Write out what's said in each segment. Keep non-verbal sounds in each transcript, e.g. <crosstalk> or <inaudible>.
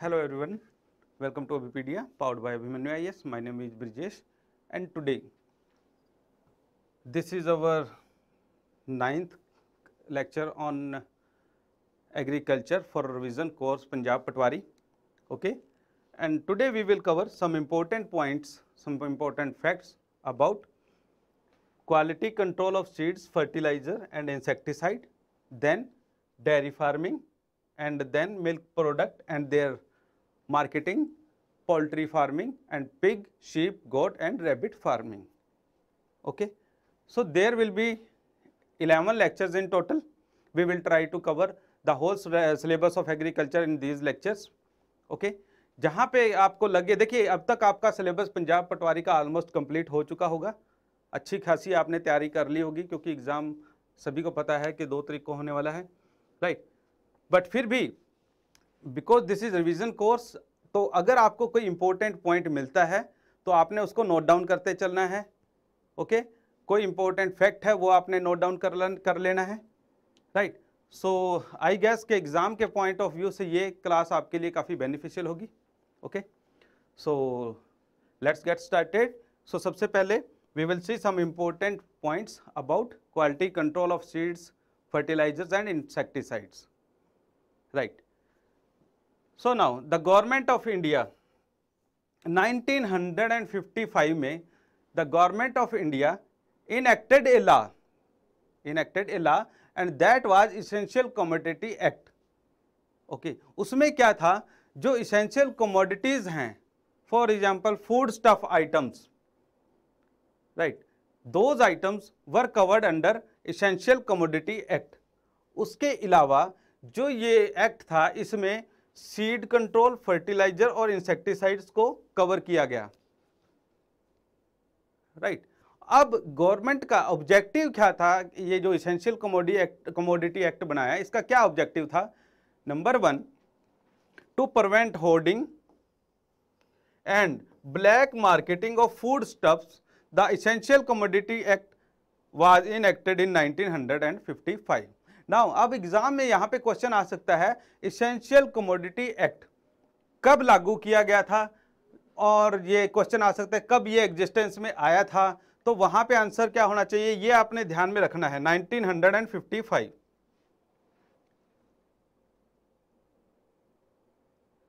Hello everyone, welcome to Wikipedia, powered by Abhimanyu IS. My name is Brijesh and today this is our ninth lecture on agriculture for revision course Punjab Patwari. Okay, and today we will cover some important points, some important facts about quality control of seeds, fertilizer and insecticide, then dairy farming and then milk product and their marketing, poultry farming and pig, sheep, goat and rabbit farming. Okay. So, there will be 11 lectures in total. We will try to cover the whole syllabus of agriculture in these lectures. Okay. जहाँ पे आपको लगे देखिए अब तक आपका syllabus Punjab पटवारी का almost complete हो चुका होगा अच्छी खासी आपने तैयारी कर ली होगी क्योंकि एग्ज़ाम सभी को पता है कि दो तरीक को होने वाला है राइट बट फिर भी because this is revision course तो अगर आपको कोई इंपॉर्टेंट पॉइंट मिलता है तो आपने उसको नोट डाउन करते चलना है ओके okay? कोई इंपॉर्टेंट फैक्ट है वो आपने नोट डाउन कर कर लेना है राइट सो आई गैस के एग्ज़ाम के पॉइंट ऑफ व्यू से ये क्लास आपके लिए काफ़ी बेनिफिशियल होगी okay so let's get started so सबसे पहले we will see some important points about quality control of seeds fertilizers and insecticides right so now the government of India 1955 में the government of India enacted a enacted a law and that was essential commodity act okay उसमें क्या था जो essential commodities हैं for example food stuff items right those items were covered under essential commodity act उसके अलावा जो ये act था इसमें सीड कंट्रोल फर्टिलाइजर और इंसेक्टिसाइड्स को कवर किया गया राइट अब गवर्नमेंट का ऑब्जेक्टिव क्या था ये जो essential commodity act commodity act बनाया इसका क्या ऑब्जेक्टिव था number one to prevent hoarding and black marketing of food stuffs the essential commodity act hundred and fifty 1955 now अब एग्जाम में यहां पे क्वेश्चन आ सकता है इसेंशियल कमोडिटी एक्ट कब लागू किया गया था और ये क्वेश्चन आ सकता है कब ये एग्जिस्टेंस में आया था तो वहां पे आंसर क्या होना चाहिए ये आपने ध्यान में रखना है 1955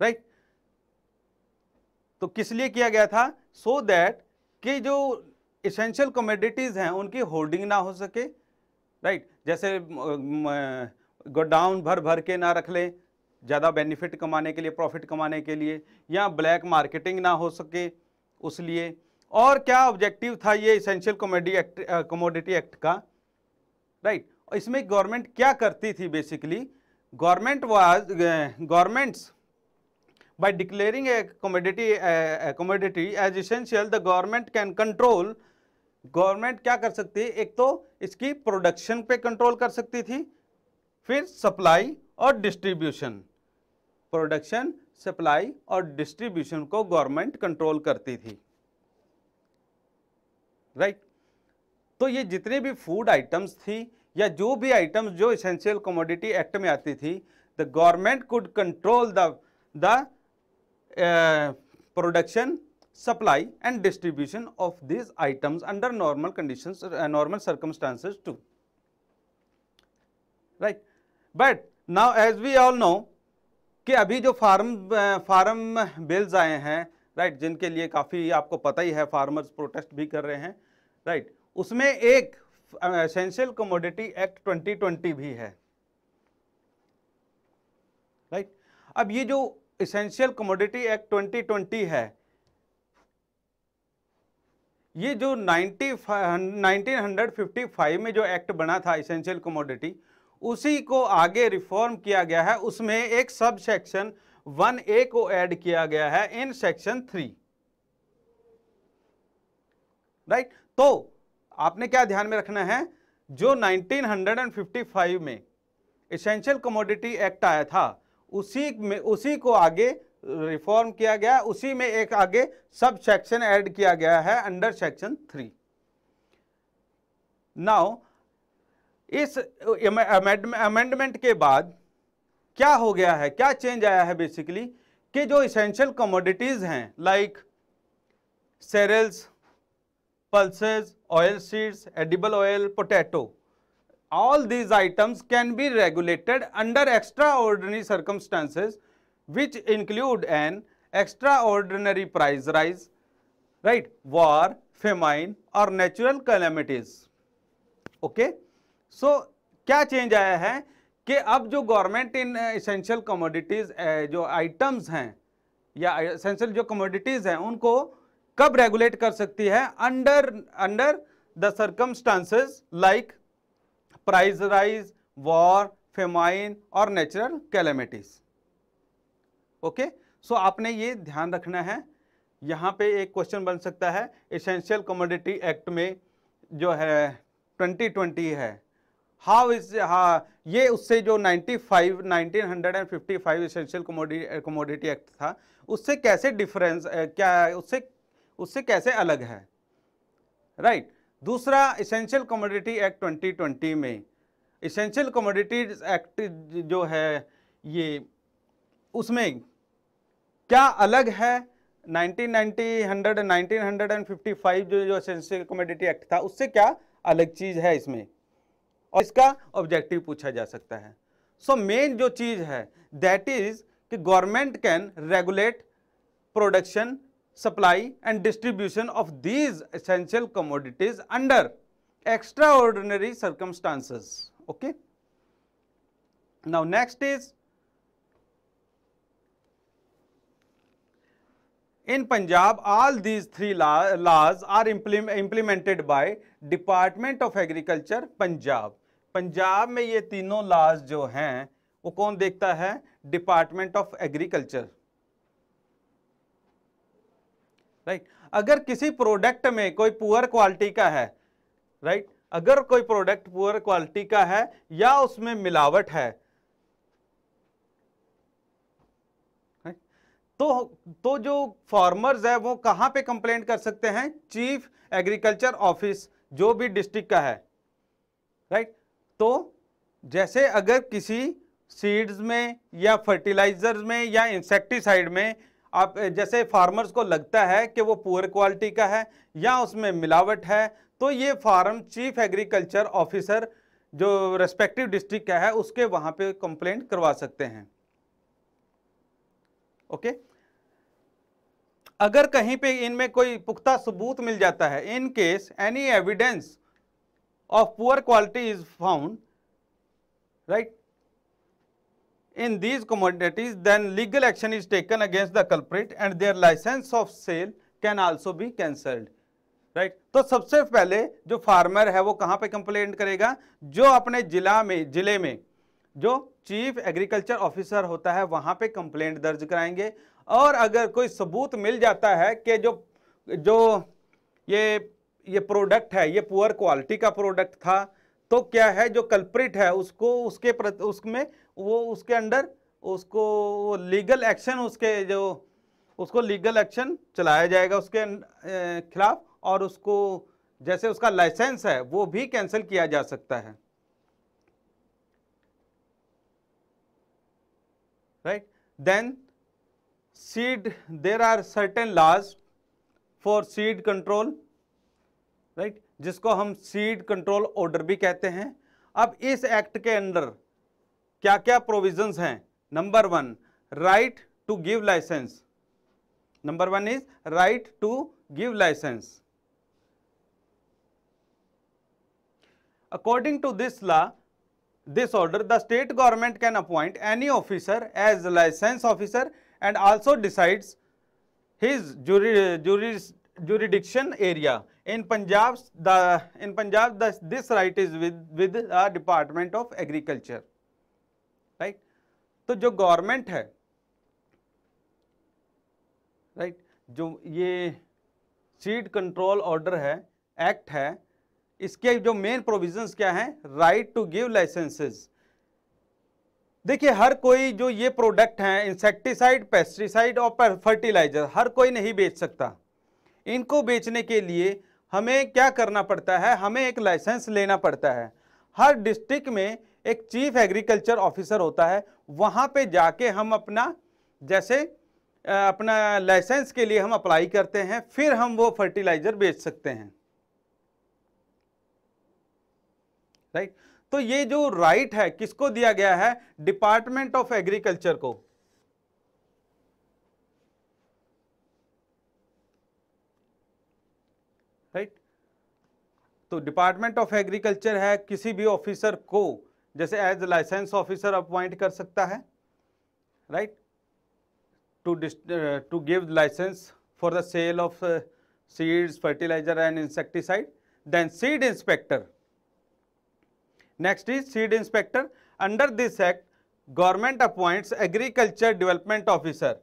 राइट right? तो किस लिए किया गया था सो so दैट कि जो इसेंशियल कमोडिटीज़ हैं उनकी होल्डिंग ना हो सके राइट जैसे गोडाउन भर भर के ना रख लें ज़्यादा बेनिफिट कमाने के लिए प्रॉफिट कमाने के लिए या ब्लैक मार्केटिंग ना हो सके उस लिए और क्या ऑब्जेक्टिव था ये essential commodity act commodity act का राइट right. इसमें गवर्नमेंट क्या करती थी basically government was governments by declaring a commodity commodity as essential the government can control government क्या कर सकती है एक तो इसकी प्रोडक्शन पे कंट्रोल कर सकती थी फिर सप्लाई और डिस्ट्रीब्यूशन प्रोडक्शन सप्लाई और डिस्ट्रीब्यूशन को गवर्नमेंट कंट्रोल करती थी राइट right? तो ये जितने भी फूड आइटम्स थी या जो भी आइटम्स जो इसेंशियल कमोडिटी एक्ट में आती थी the government could control the the production supply and distribution of these items under normal conditions, uh, normal circumstances too. Right. But now as we all know कि अभी जो farm farm bills आए हैं right right, जिनके लिए काफ़ी आपको पता ही है फार्मर्स प्रोटेस्ट भी कर रहे हैं राइट right, उसमें एक एसेंशियल कमोडिटी एक्ट 2020 भी है राइट right? अब ये जो एसेंशियल कमोडिटी एक्ट 2020 है ये जो फिफ्टी 1955 में जो एक्ट बना था इसेंशियल कमोडिटी उसी को आगे रिफॉर्म किया गया है उसमें एक सब सेक्शन वन ए को ऐड किया गया है इन सेक्शन थ्री राइट तो आपने क्या ध्यान में रखना है जो 1955 में इसेंशियल कमोडिटी एक्ट आया था उसी में उसी को आगे रिफॉर्म किया गया उसी में एक आगे सब सेक्शन एड किया गया है अंडर सेक्शन थ्री नाउ इस अमेंडमेंट के बाद क्या हो गया है क्या चेंज आया है बेसिकली कि जो इसेंशियल कमोडिटीज हैं like cereals pulses oil seeds edible oil potato all these items can be regulated under extraordinary circumstances which include an extraordinary price rise, right, war, famine or natural calamities. Okay. So, क्या change आया है कि अब जो government इन essential commodities जो items हैं या इसेंशियल जो कमोडिटीज़ हैं उनको कब रेगुलेट कर सकती है under under the circumstances like price rise war famine और नेचुरल कैलेमिटीज़ ओके सो आपने ये ध्यान रखना है यहाँ पे एक क्वेश्चन बन सकता है इसेंशियल कमोडिटी एक्ट में जो है 2020 है हाउ इज हाँ ये उससे जो 95 1955 इसेंशियल कमोडिटी कमोडिटी एक्ट था उससे कैसे डिफरेंस क्या उससे उससे कैसे अलग है राइट right. दूसरा इसेंशियल कमोडिटी एक्ट 2020 में इसेंशियल कमोडिटीज एक्ट जो है ये उसमें क्या अलग है 1990 1955 जो जो एसेंशियल कमोडिटी एक्ट था उससे क्या अलग चीज है इसमें और इसका ऑब्जेक्टिव पूछा जा सकता है सो so, मेन जो चीज है दैट इज कि government can regulate production supply and distribution of these essential commodities under extraordinary circumstances okay now next is in Punjab all these three laws are implemented by department of agriculture Punjab Punjab में ये तीनों laws जो हैं वो कौन देखता है department of agriculture right अगर किसी प्रोडक्ट में कोई पुअर क्वालिटी का है राइट right? अगर कोई प्रोडक्ट पुअर क्वालिटी का है या उसमें मिलावट है तो तो जो फार्मर्स है वो कहाँ पे कंप्लेंट कर सकते हैं चीफ एग्रीकल्चर ऑफिस जो भी डिस्ट्रिक्ट का है राइट तो जैसे अगर किसी सीड्स में या फर्टिलाइजर्स में या इंसेक्टिसाइड में आप जैसे फार्मर्स को लगता है कि वो पुअर क्वालिटी का है या उसमें मिलावट है तो ये फार्म चीफ एग्रीकल्चर ऑफिसर जो रेस्पेक्टिव डिस्ट्रिक्ट का है उसके वहाँ पे कंप्लेंट करवा सकते हैं ओके okay? अगर कहीं पे इनमें कोई पुख्ता सबूत मिल जाता है in case any evidence of poor quality is found right in these commodities then legal action is taken against the culprit and their licence of sale can also be cancelled right तो सबसे पहले जो farmer है वो कहाँ पे complaint करेगा जो अपने जिला में जिले में जो चीफ एग्रीकल्चर ऑफिसर होता है वहाँ पे कंप्लेंट दर्ज कराएंगे और अगर कोई सबूत मिल जाता है कि जो जो ये ये प्रोडक्ट है ये पुअर क्वालिटी का प्रोडक्ट था तो क्या है जो कल्प्रिट है उसको उसके प्रति उसमें वो उसके अंडर उसको लीगल एक्शन उसके जो उसको लीगल एक्शन चलाया जाएगा उसके अं, खिलाफ और उसको जैसे उसका लाइसेंस है वो भी कैंसिल किया जा सकता है right then seed there are certain laws for seed control right जिसको हम seed control order भी कहते हैं अब इस act के अंडर क्या क्या provisions हैं number one right to give license number one is right to give license according to this law this order the state government can appoint any officer as license officer and also decides his jury, juris, jurisdiction area. In Punjab, the, in Punjab the, this right is with, with the Department of Agriculture. Right? to jo government hai right? jo ye seed control order hai act hai इसके जो main provisions क्या हैं right to give licences देखिए हर कोई जो ये product हैं insecticide pesticide और फर्टिलाइजर हर कोई नहीं बेच सकता इनको बेचने के लिए हमें क्या करना पड़ता है हमें एक लाइसेंस लेना पड़ता है हर डिस्ट्रिक्ट में एक चीफ एग्रीकल्चर ऑफिसर होता है वहाँ पे जाके हम अपना जैसे अपना लाइसेंस के लिए हम अप्लाई करते हैं फिर हम वो फर्टिलाइज़र बेच सकते हैं राइट right? तो ये जो राइट है किसको दिया गया है डिपार्टमेंट ऑफ एग्रीकल्चर को राइट तो डिपार्टमेंट ऑफ एग्रीकल्चर है किसी भी ऑफिसर को जैसे एज लाइसेंस ऑफिसर अपॉइंट कर सकता है right to to give licence for the sale of seeds fertilizer and insecticide then seed inspector next is seed inspector under this act government appoints agriculture development officer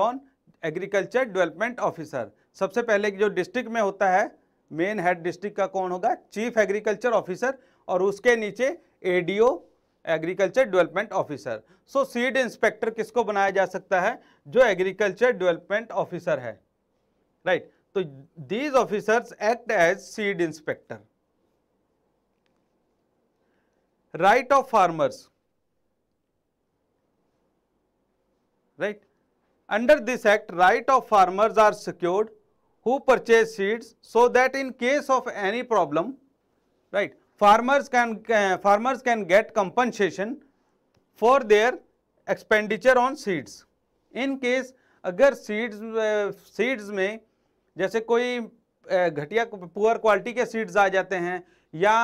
कौन agriculture development officer सबसे पहले जो district में होता है main head district का कौन होगा चीफ एग्रीकल्चर ऑफिसर और उसके नीचे ADO agriculture development officer so seed inspector किसको बनाया जा सकता है जो एग्रीकल्चर डेवलपमेंट ऑफिसर है राइट right. तो these officers act as seed inspector right of farmers right under this act right of farmers are secured who purchase seeds so that in case of any problem right farmers can farmers can get compensation for their expenditure on seeds in case अगर seeds seeds eh, में जैसे कोई eh, घटिया poor quality के seeds आ जाते हैं या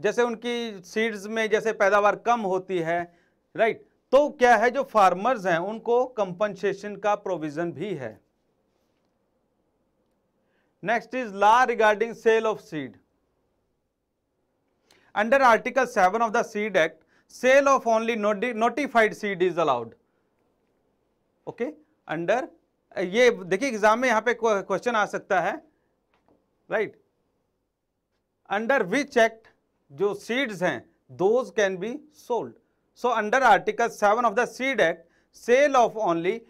जैसे उनकी सीड्स में जैसे पैदावार कम होती है राइट तो क्या है जो फार्मर्स हैं उनको कंपनसेशन का प्रोविजन भी है next is law regarding sale of seed under article seven of the seed act sale of only notified seed is allowed okay under ये देखिए एग्जाम में यहां पे क्वेश्चन आ सकता है राइट अंडर विच एक्ट जो सीड्स हैं those can be sold so under article seven of the seed act sale of only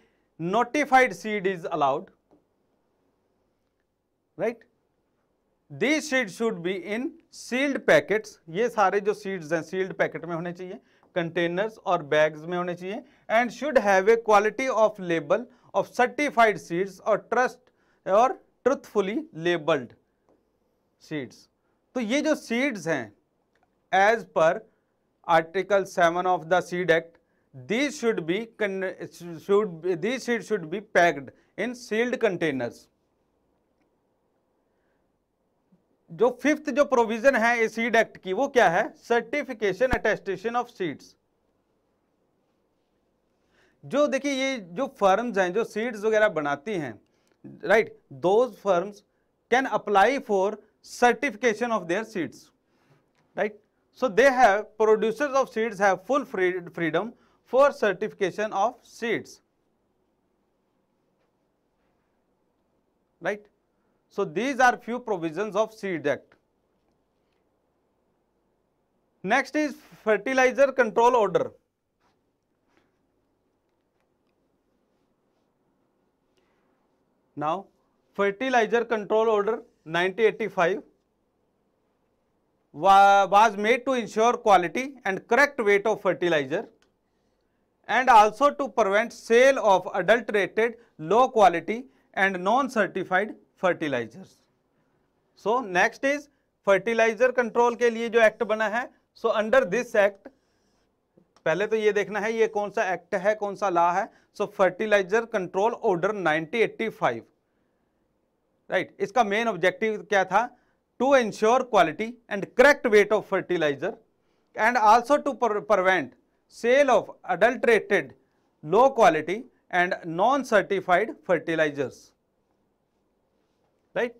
notified seed is allowed right the seed should be in sealed packets ये सारे जो seeds हैं sealed packet में होने चाहिए containers और bags में होने चाहिए and should have a quality of label of certified seeds और ट्रस्ट और ट्रुथफुली लेबल्ड सीड्स तो ये जो सीड्स हैं as per article seven of the seed act this should be should be, seed should be packed in sealed containers जो fifth जो provision है इस सीड एक्ट की वो क्या है सर्टिफिकेशन अटेस्टेशन ऑफ सीड्स जो देखिए ये जो फर्म्स हैं जो सीड्स वगैरह बनाती हैं right those firms can apply for certification of their seeds right So they have producers of seeds have full freedom for certification of seeds. Right. So these are few provisions of Seed Act. Next is fertilizer control order. Now fertilizer control order 1985 was made to ensure quality and correct weight of fertilizer and also to prevent sale of adulterated low quality and non-certified fertilizers. So next is fertilizer control ke liye jo act bana hai so under this act पहले तो ये देखना है ये कौन सा act है कौन सा लॉ है so fertilizer control order 1985 right right? इसका मेन ऑब्जेक्टिव क्या था to ensure quality and correct weight of fertilizer and also to prevent sale of adulterated low quality and non-certified fertilizers. Right?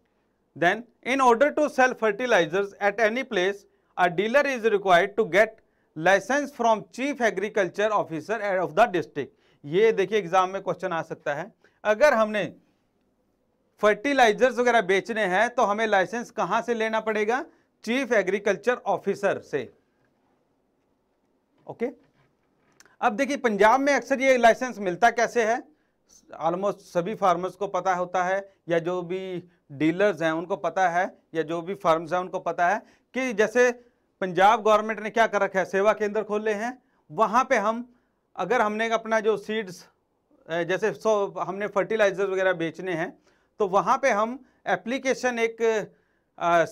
Then in order to sell fertilizers at any place, a dealer is required to get license from chief agriculture officer of the district ye dekhiye exam mein question aa sakta hai agar humne fertilizers वगैरह बेचने हैं तो हमें licence कहाँ से लेना पड़ेगा chief agriculture officer से ओके अब देखिए पंजाब में अक्सर ये लाइसेंस मिलता कैसे है ऑलमोस्ट सभी फार्मर्स को पता होता है या जो भी डीलर्स हैं उनको पता है या जो भी फार्म्स हैं उनको पता है कि जैसे पंजाब गवर्नमेंट ने क्या कर रखा है सेवा केंद्र खोले हैं वहाँ पे हम अगर हमने अपना जो सीड्स जैसे सो हमने फर्टिलाइजर वगैरह बेचने हैं तो वहाँ पे हम एप्लीकेशन एक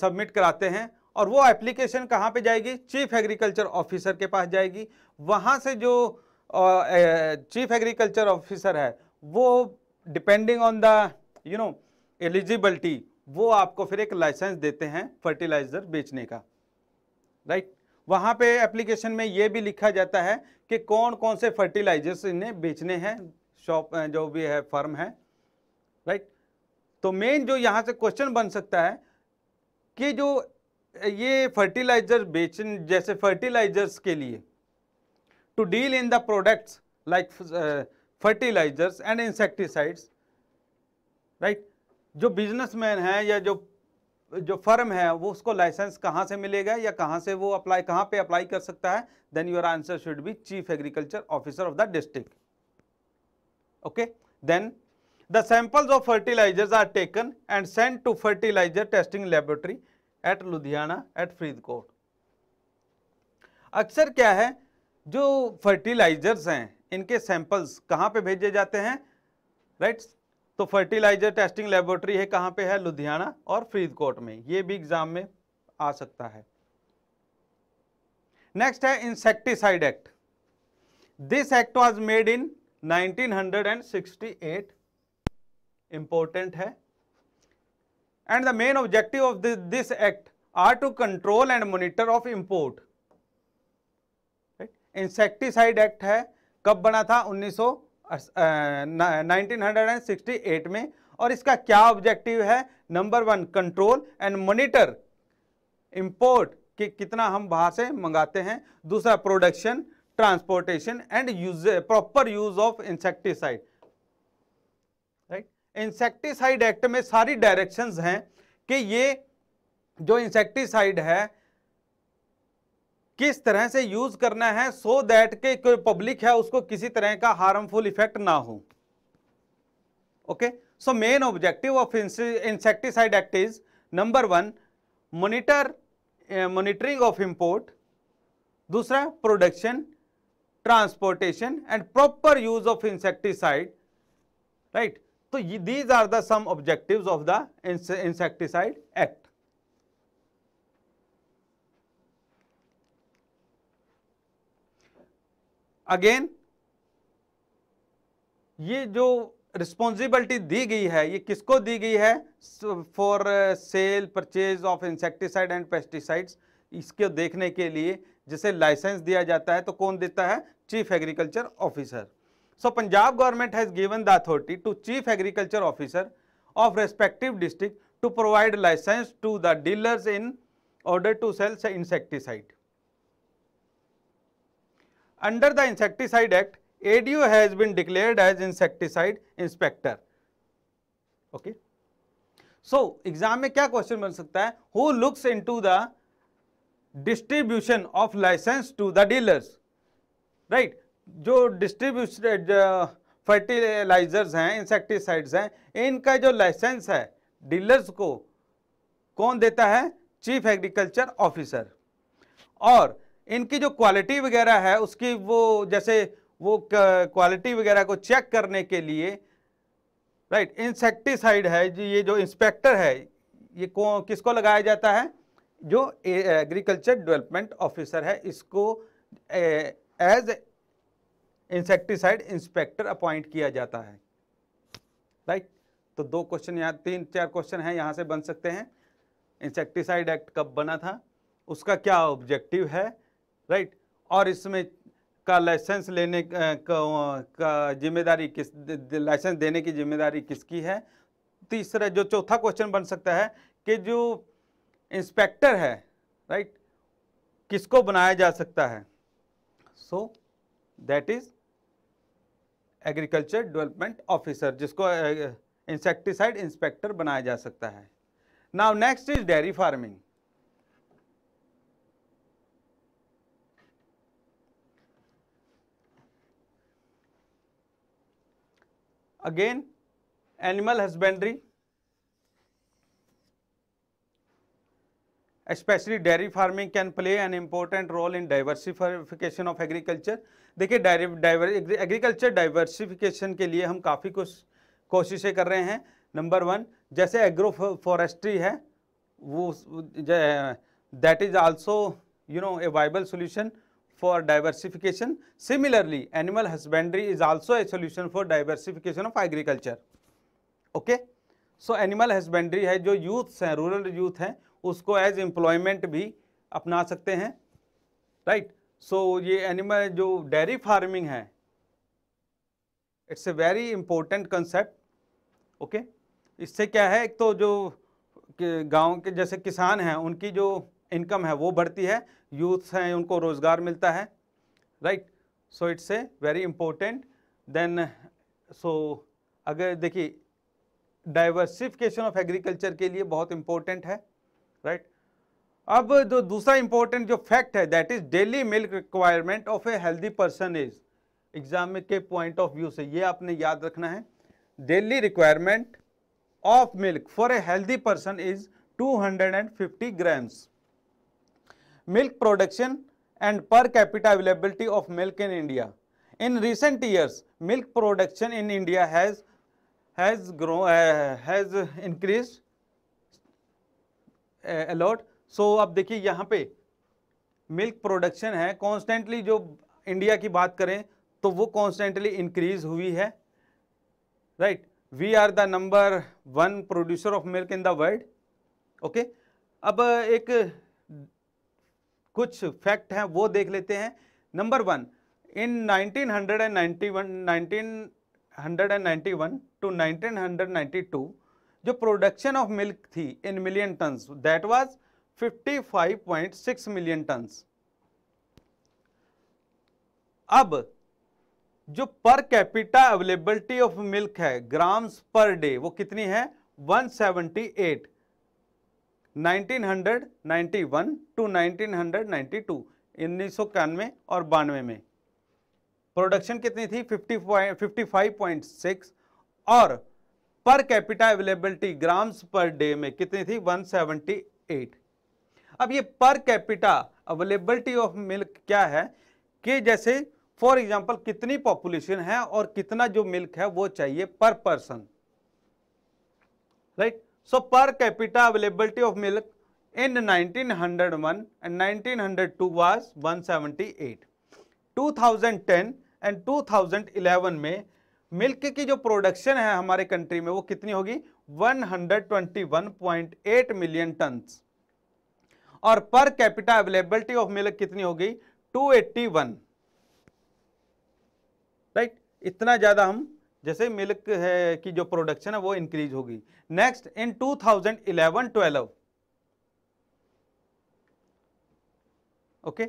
सबमिट कराते हैं और वो एप्लीकेशन कहाँ पे जाएगी चीफ एग्रीकल्चर ऑफिसर के पास जाएगी वहाँ से जो चीफ एग्रीकल्चर ऑफिसर है वो depending on the you know eligibility वो आपको फिर एक लाइसेंस देते हैं फर्टिलाइज़र बेचने का राइट right? वहाँ पे एप्लीकेशन में ये भी लिखा जाता है कि कौन कौन से फर्टिलाइजर्स इन्हें बेचने हैं शॉप जो भी है फर्म है राइट तो मेन जो यहाँ से क्वेश्चन बन सकता है कि जो ये फर्टिलाइजर बेचन जैसे फर्टिलाइजर्स के लिए to deal in the products like fertilizers and insecticides right जो बिजनेसमैन है या जो जो फर्म है वो उसको लाइसेंस कहाँ से मिलेगा या कहाँ से वो अप्लाई कहाँ पे अप्लाई कर सकता है then your answer should be chief agriculture officer of the district okay then The samples of fertilizers are taken and sent to fertilizer testing laboratory at Ludhiana at Faridkot. अक्सर क्या है जो fertilisers हैं इनके samples कहाँ पे भेजे जाते हैं राइट right? तो फर्टिलाइजर टेस्टिंग लेबोरेटरी है कहाँ पे है लुधियाना और फरीदकोट में ये भी एग्जाम में आ सकता है नेक्स्ट है insecticide act this act was made in 1968 important है and the main objective of this act are to control and monitor of import insecticide act है कब बना था उन्नीस 1968 में और इसका क्या ऑब्जेक्टिव है number one control and monitor import कि कितना हम बाहर से मंगाते हैं दूसरा production transportation and use proper use of insecticide insecticide act में सारी डायरेक्शंस हैं कि ये जो इंसेक्टिसाइड है किस तरह से यूज करना है सो so दैट के कोई पब्लिक है उसको किसी तरह का हार्मफुल इफेक्ट ना हो okay so main objective of insecticide act is number one monitor monitoring of import दूसरा production transportation and proper use of insecticide right तो ये these are the some objectives of the insecticide act again ये जो responsibility दी गई है ये किसको दी गई है for sale purchase of insecticide and pesticides इसको देखने के लिए जिसे लाइसेंस दिया जाता है तो कौन देता है chief agriculture officer So Punjab government has given the authority to chief agriculture officer of respective district to provide license to the dealers in order to sell insecticide. Under the Insecticide Act, ADO has been declared as insecticide inspector. Okay. So exam kya question question बन hai? Who looks into the distribution of license to the dealers? Right. जो distributed fertilisers हैं insecticides हैं इनका जो licence है dealers को कौन देता है चीफ एग्रीकल्चर ऑफिसर और इनकी जो क्वालिटी वगैरह है उसकी वो जैसे वो क्वालिटी वगैरह को चेक करने के लिए राइट इंसेक्टिसाइड है जी ये जो इंस्पेक्टर है ये किसको लगाया जाता है जो एग्रीकल्चर डेवलपमेंट ऑफिसर है इसको एज इंसेक्टिसाइड इंस्पेक्टर अपॉइंट किया जाता है राइट तो दो क्वेश्चन यहाँ तीन चार क्वेश्चन हैं यहाँ से बन सकते हैं इंसेक्टिसाइड एक्ट कब बना था उसका क्या ऑब्जेक्टिव है राइट और इसमें का लाइसेंस लेने का, का जिम्मेदारी किस लाइसेंस देने की जिम्मेदारी किसकी है तीसरा जो चौथा क्वेश्चन बन सकता है कि जो इंस्पेक्टर है राइट किसको बनाया जा सकता है so so, that is agriculture development officer जिसको इंसेक्टिसाइड इंस्पेक्टर बनाया जा सकता है now next is dairy farming again animal husbandry especially dairy farming can play an important role in diversification of agriculture देखिए डाइवर एग्रीकल्चर डाइवर्सिफिकेशन के लिए हम काफ़ी कुछ कोशिशें कर रहे हैं नंबर वन जैसे एग्रो फॉरेस्ट्री है वो that is also you know a viable solution for diversification similarly animal husbandry is also a solution for diversification of agriculture okay so animal husbandry है जो यूथ्स हैं रूरल यूथ हैं उसको as employment भी अपना सकते हैं राइट right? सो so, ये एनिमल जो डेयरी फार्मिंग है it's a very important concept okay इससे क्या है एक तो जो गांव के जैसे किसान हैं उनकी जो इनकम है वो बढ़ती है यूथ्स हैं उनको रोज़गार मिलता है right so it's a very important then so अगर देखिए डाइवर्सिफिकेशन ऑफ एग्रीकल्चर के लिए बहुत इम्पोर्टेंट है राइट अब जो दूसरा इंपॉर्टेंट जो फैक्ट है that is daily milk requirement of a healthy person is exam के पॉइंट ऑफ व्यू से ये आपने याद रखना है daily requirement of milk for a healthy person is 250 hundred and fifty grams milk production and per capita availability of milk in India in recent years milk production in India has has grow has increase a lot so so, अब देखिए यहाँ पे milk production है constantly जो India की बात करें तो वो कॉन्स्टेंटली इंक्रीज हुई है right we are the number one producer of milk in the world okay अब एक कुछ फैक्ट हैं वो देख लेते हैं नंबर वन इन 1991 1991 टू 1992 जो प्रोडक्शन ऑफ मिल्क थी in million tons that was 55.6 million tons अब जो per capita availability of milk है ग्राम्स पर डे वो कितनी है 178 1991 टू 1992 उन्नीस सौ इक्यानवे और बानवे में प्रोडक्शन कितनी थी 55 55.6 और per capita availability grams per day में कितनी थी 178 अब ये पर कैपिटा अवेलेबिलिटी ऑफ मिल्क क्या है कि जैसे फॉर एग्जाम्पल कितनी पॉपुलेशन है और कितना जो मिल्क है वो चाहिए पर person right so per capita availability of milk in 1901 and 1902 was 178 2010 and 2011 में मिल्क की जो प्रोडक्शन है हमारे कंट्री में वो कितनी होगी 121.8 मिलियन टन्स और per capita availability of milk कितनी हो गई 281 राइट इतना ज़्यादा हम जैसे मिल्क है की जो प्रोडक्शन है वो इंक्रीज होगी next in 2011-12 okay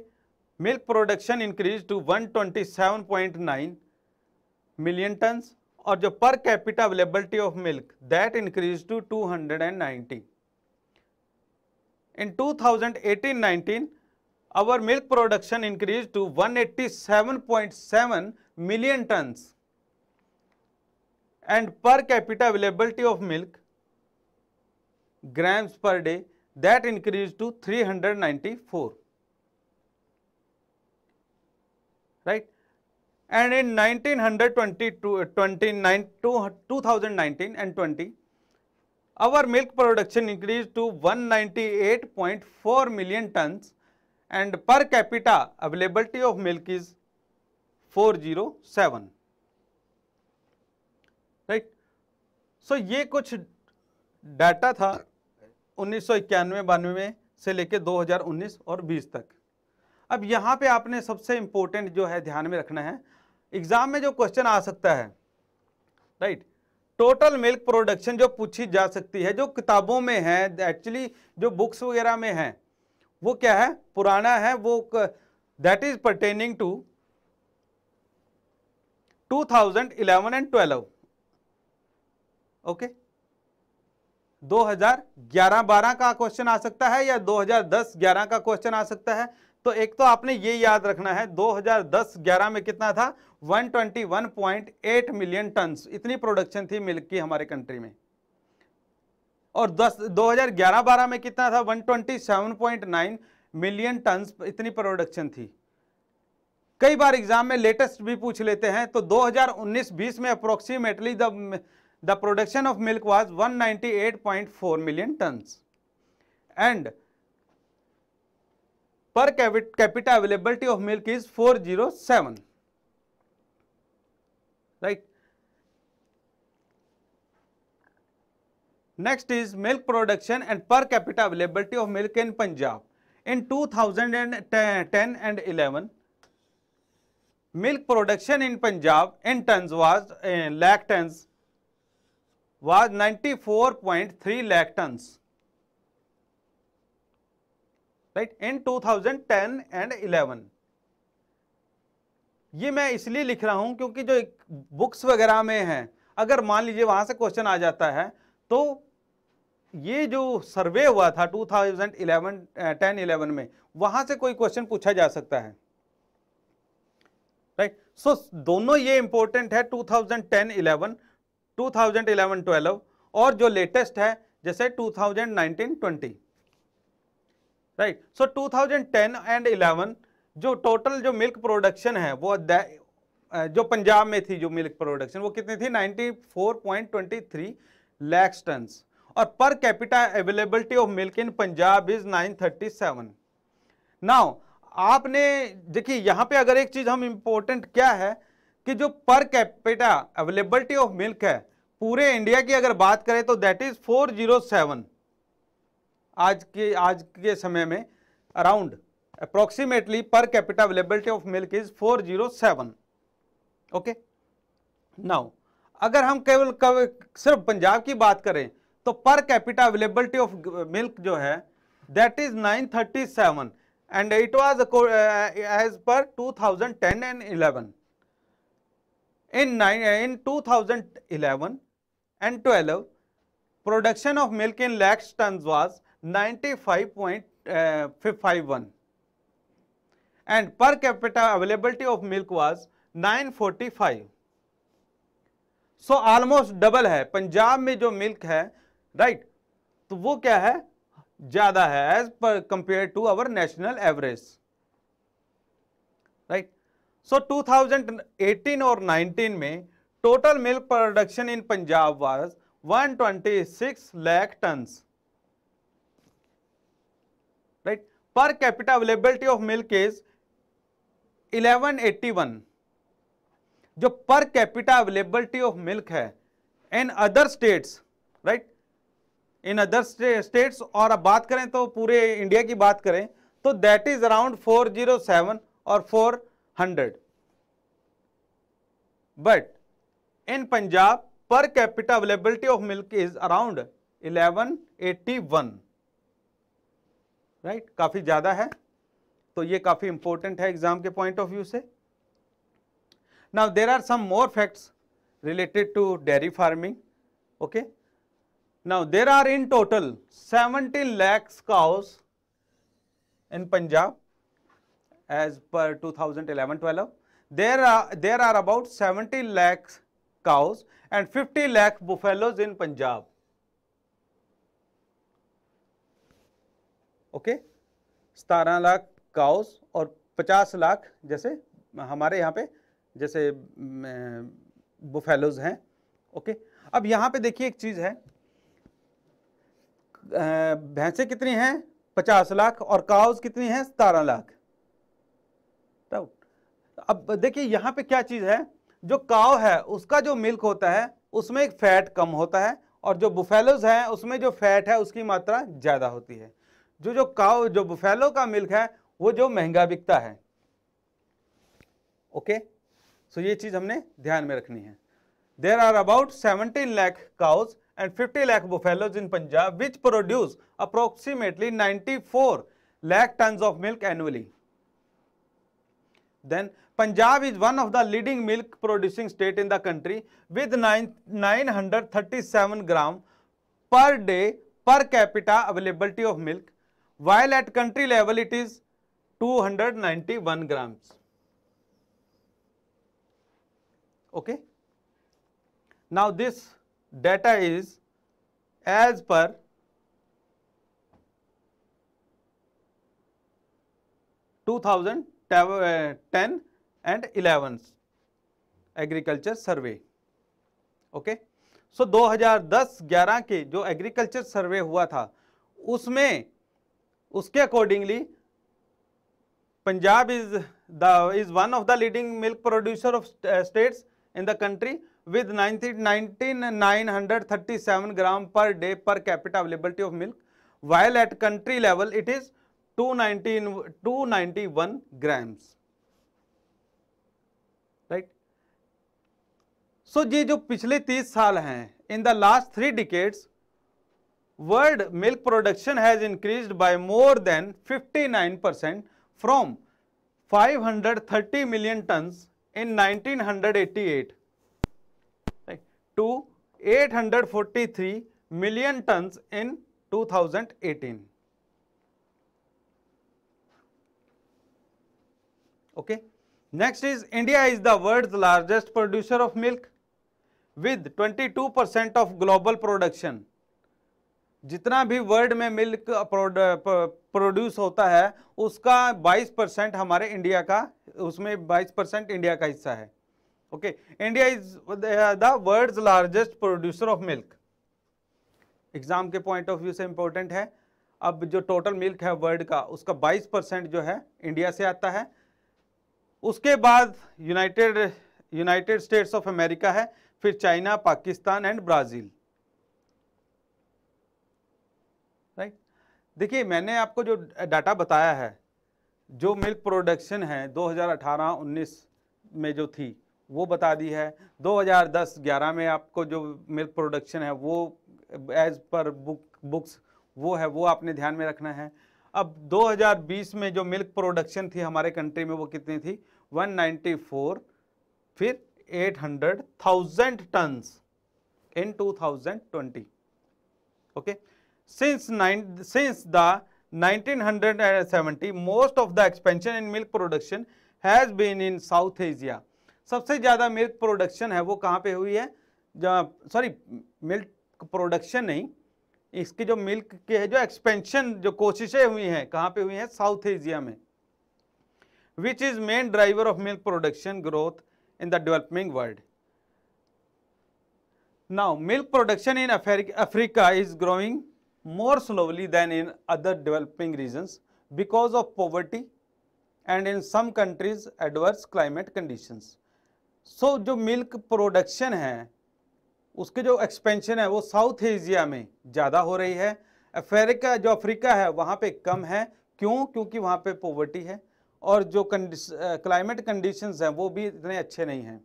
milk production increase to 127.9 million ton और जो per capita availability of milk that increase to 290 in 2018-19 our milk production increased to 187.7 million tons and per capita availability of milk grams per day that increased to 394 right and in 1922 uh, 2019 and 20 20, our milk production increased to 198.4 million tons and per capita availability of milk is 407 right so ye kuch data tha 1991 92 में से लेके 2019 और 20 तक अब यहाँ पे आपने सबसे इम्पोर्टेंट जो है ध्यान में रखना है एग्ज़ाम में जो क्वेश्चन आ सकता है right right? Total milk production जो पूछी जा सकती है जो किताबों में है एक्चुअली जो बुक्स वगैरह में है वो क्या है पुराना है वो that is pertaining to 2011 and 12 okay okay? 2011-12 का क्वेश्चन आ सकता है या 2010-11 का क्वेश्चन आ सकता है तो एक तो आपने ये याद रखना है 2010-11 में कितना था 121.8 मिलियन टन्स इतनी प्रोडक्शन थी मिल्क की हमारे कंट्री में और 2011-12 में कितना था 127.9 मिलियन टन्स इतनी प्रोडक्शन थी कई बार एग्जाम में लेटेस्ट भी पूछ लेते हैं तो 2019-20 में approximately the production of milk was 198.4 million tons and per capita availability of milk is 407 right next is milk production and per capita availability of milk in punjab in 2010 and 11 milk production in punjab in tons was uh, lakh was 94.3 lakh right in 2010 and 11 ये मैं इसलिए लिख रहा हूं क्योंकि जो books वगैरह में हैं अगर मान लीजिए वहां से क्वेश्चन आ जाता है तो ये जो सर्वे हुआ था 2011 10 11 में वहां से कोई क्वेश्चन पूछा जा सकता है राइट right? सो so, दोनों ये इंपॉर्टेंट है 2010 11 2011 12 और जो लेटेस्ट है जैसे 2019 20 राइट सो 2010 एंड 11 जो टोटल जो मिल्क प्रोडक्शन है वो जो पंजाब में थी जो मिल्क प्रोडक्शन वो कितनी थी 94.23 लाख टन और per capita availability of milk in Punjab is 937 now आपने देखिए यहाँ पे अगर एक चीज़ हम इम्पोर्टेंट क्या है कि जो per capita availability of milk है पूरे इंडिया की अगर बात करें तो दैट इज 407 आज के आज के समय में around approximately per capita availability of milk is four zero seven okay now अगर हम केवल सिर्फ पंजाब की बात करें तो पर कैपिटा अवेलेबिलिटी ऑफ मिल्क जो है that is nine thirty seven and it was as per two thousand ten and eleven in in two thousand eleven and twelve production of milk in lakhs ton was ninety five point five one and per capita 945 so almost double है पंजाब में जो milk है right right, तो वो क्या है ज्यादा है as per compare to our national average right so 2018 और 19 में total milk production in Punjab was 126 lakh tons per capita availability of milk is 1181 जो per capita availability of milk है in other states right in other states और अब बात करें तो पूरे इंडिया की बात करें तो दैट इज अराउंड 407 और 400 but in Punjab per capita availability of milk is around 1181 right काफी ज्यादा है तो ये काफी इंपॉर्टेंट है एग्जाम के पॉइंट ऑफ व्यू से now there are some more facts related to dairy farming okay now there are in total 17 lakhs cows in Punjab as per two thousand eleven there are there are about 17 lakhs cows and fifty lakhs buffaloes in Punjab okay सतारह lakh cows और पचास लाख जैसे हमारे यहाँ पे जैसे buffaloes हैं okay अब यहाँ पे देखिए एक चीज़ है भैंसे कितनी हैं पचास लाख और काउस कितनी हैं सतारह लाख तब अब देखिए यहाँ पे क्या चीज़ है जो काव है उसका जो मिल्क होता है उसमें एक फैट कम होता है और जो बुफेलोज हैं उसमें जो फैट है उसकी मात्रा ज़्यादा होती है जो जो काउ जो बुफेलो का मिल्क है वो जो महंगा बिकता है ओके सो ये चीज हमने ध्यान में रखनी है there are about seventeen lakh cows and fifty lakh buffaloes in Punjab which produce approximately ninety four lakh ton of milk annually then Punjab is one of the leading milk producing state in the country with nine hundred thirty seven gram per day per capita availability of milk while at country level it is 291 gram okay now this data is as per two thousand ten and eleven agriculture survey okay so 2010-11 के जो agriculture survey हुआ था उसमें उसके accordingly Punjab is the is one of the leading milk producer of states in the country with nineteen gram per day per capital availability of milk while at country level it is two two nineteen ninety one grams right so ये जो पिछले तीस साल हैं in the last three decades world milk production has increased by more than 59% from 530 million tons in 1988 to 843 million tons in 2018. Okay. Next is India is the world's largest producer of milk with 22% of global production जितना भी world में milk produce होता है उसका 22 percent हमारे India का उसमें 22 percent India का हिस्सा है okay India is the world largest producer of milk exam के पॉइंट ऑफ व्यू से इम्पोर्टेंट है अब जो टोटल मिल्क है वर्ल्ड का उसका 22 परसेंट जो है इंडिया से आता है उसके बाद United United States of America है फिर चाइना पाकिस्तान एंड ब्राज़ील देखिए मैंने आपको जो डाटा बताया है जो मिल्क प्रोडक्शन है 2018-19 में जो थी वो बता दी है 2010-11 में आपको जो मिल्क प्रोडक्शन है वो एज पर बुक बुक्स वो है वो आपने ध्यान में रखना है अब 2020 में जो मिल्क प्रोडक्शन थी हमारे कंट्री में वो कितनी थी 194 फिर 800 thousand tons in 2020 okay okay? Since, nine, since the 1970 most of the expansion in milk production has been in South Asia. सबसे ज़्यादा मिल्क प्रोडक्शन है वो कहाँ पे हुई है सॉरी मिल्क प्रोडक्शन नहीं इसकी जो मिल्क के है जो एक्सपेंशन जो कोशिशें हुई हैं कहाँ पे हुई हैं साउथ एशिया में which is main driver of milk production growth in the developing world now milk production in Africa is growing more slowly than in other developing regions because of poverty and in some countries adverse climate conditions. So jo milk production hai uske jo expansion hai wo South Asia mein zyada ho rahi hai africa jo africa hai wahan pe kam hai kyun kyunki wahan pe poverty hai और जो climate conditions हैं वो भी इतने अच्छे नहीं हैं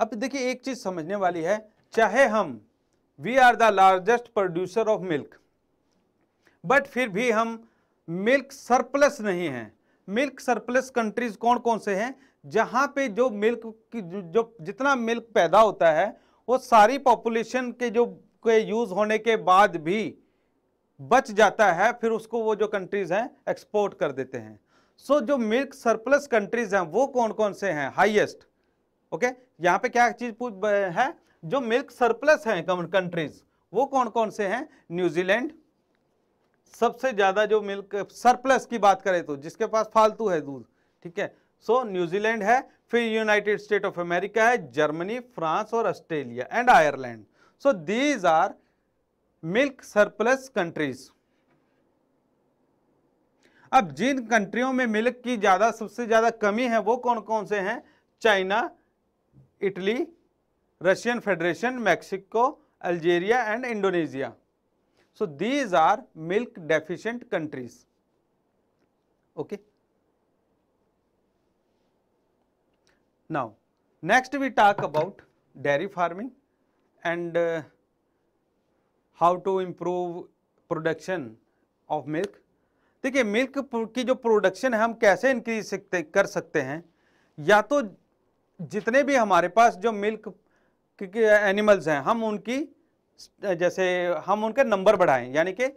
अब देखिए एक चीज़ समझने वाली है चाहे हम we are the largest producer of milk but फिर भी हम मिल्क सरप्लस नहीं हैं मिल्क सरप्लस कंट्रीज कौन कौन से हैं जहाँ पे जो मिल्क की जो जितना मिल्क पैदा होता है वो सारी पॉपुलेशन के जो के यूज़ होने के बाद भी बच जाता है फिर उसको वो जो कंट्रीज़ हैं एक्सपोर्ट कर देते हैं सो so, जो मिल्क सरप्लस कंट्रीज़ हैं वो कौन कौन से हैं हाइएस्ट ओके यहाँ पे क्या चीज है जो मिल्क सरप्लस है कंट्रीज वो कौन कौन से हैं न्यूजीलैंड सबसे ज्यादा जो मिल्क सरप्लस की बात करें तो जिसके पास फालतू है दूध ठीक है सो न्यूजीलैंड है फिर यूनाइटेड स्टेट ऑफ अमेरिका है जर्मनी फ्रांस और Australia and Ireland so these are milk surplus countries अब जिन कंट्रियों में मिल्क की ज़्यादा सबसे ज़्यादा कमी है वो कौन कौन से हैं China Italy Russian Federation Mexico Algeria and Indonesia so these are milk deficient countries okay now next we talk about dairy farming and how to improve production of milk देखिए मिल्क की जो प्रोडक्शन है हम कैसे increase सकते कर सकते हैं या तो जितने भी हमारे पास जो मिल्क एनिमल्स हैं हम उनकी जैसे हम उनके नंबर बढ़ाएं यानी कि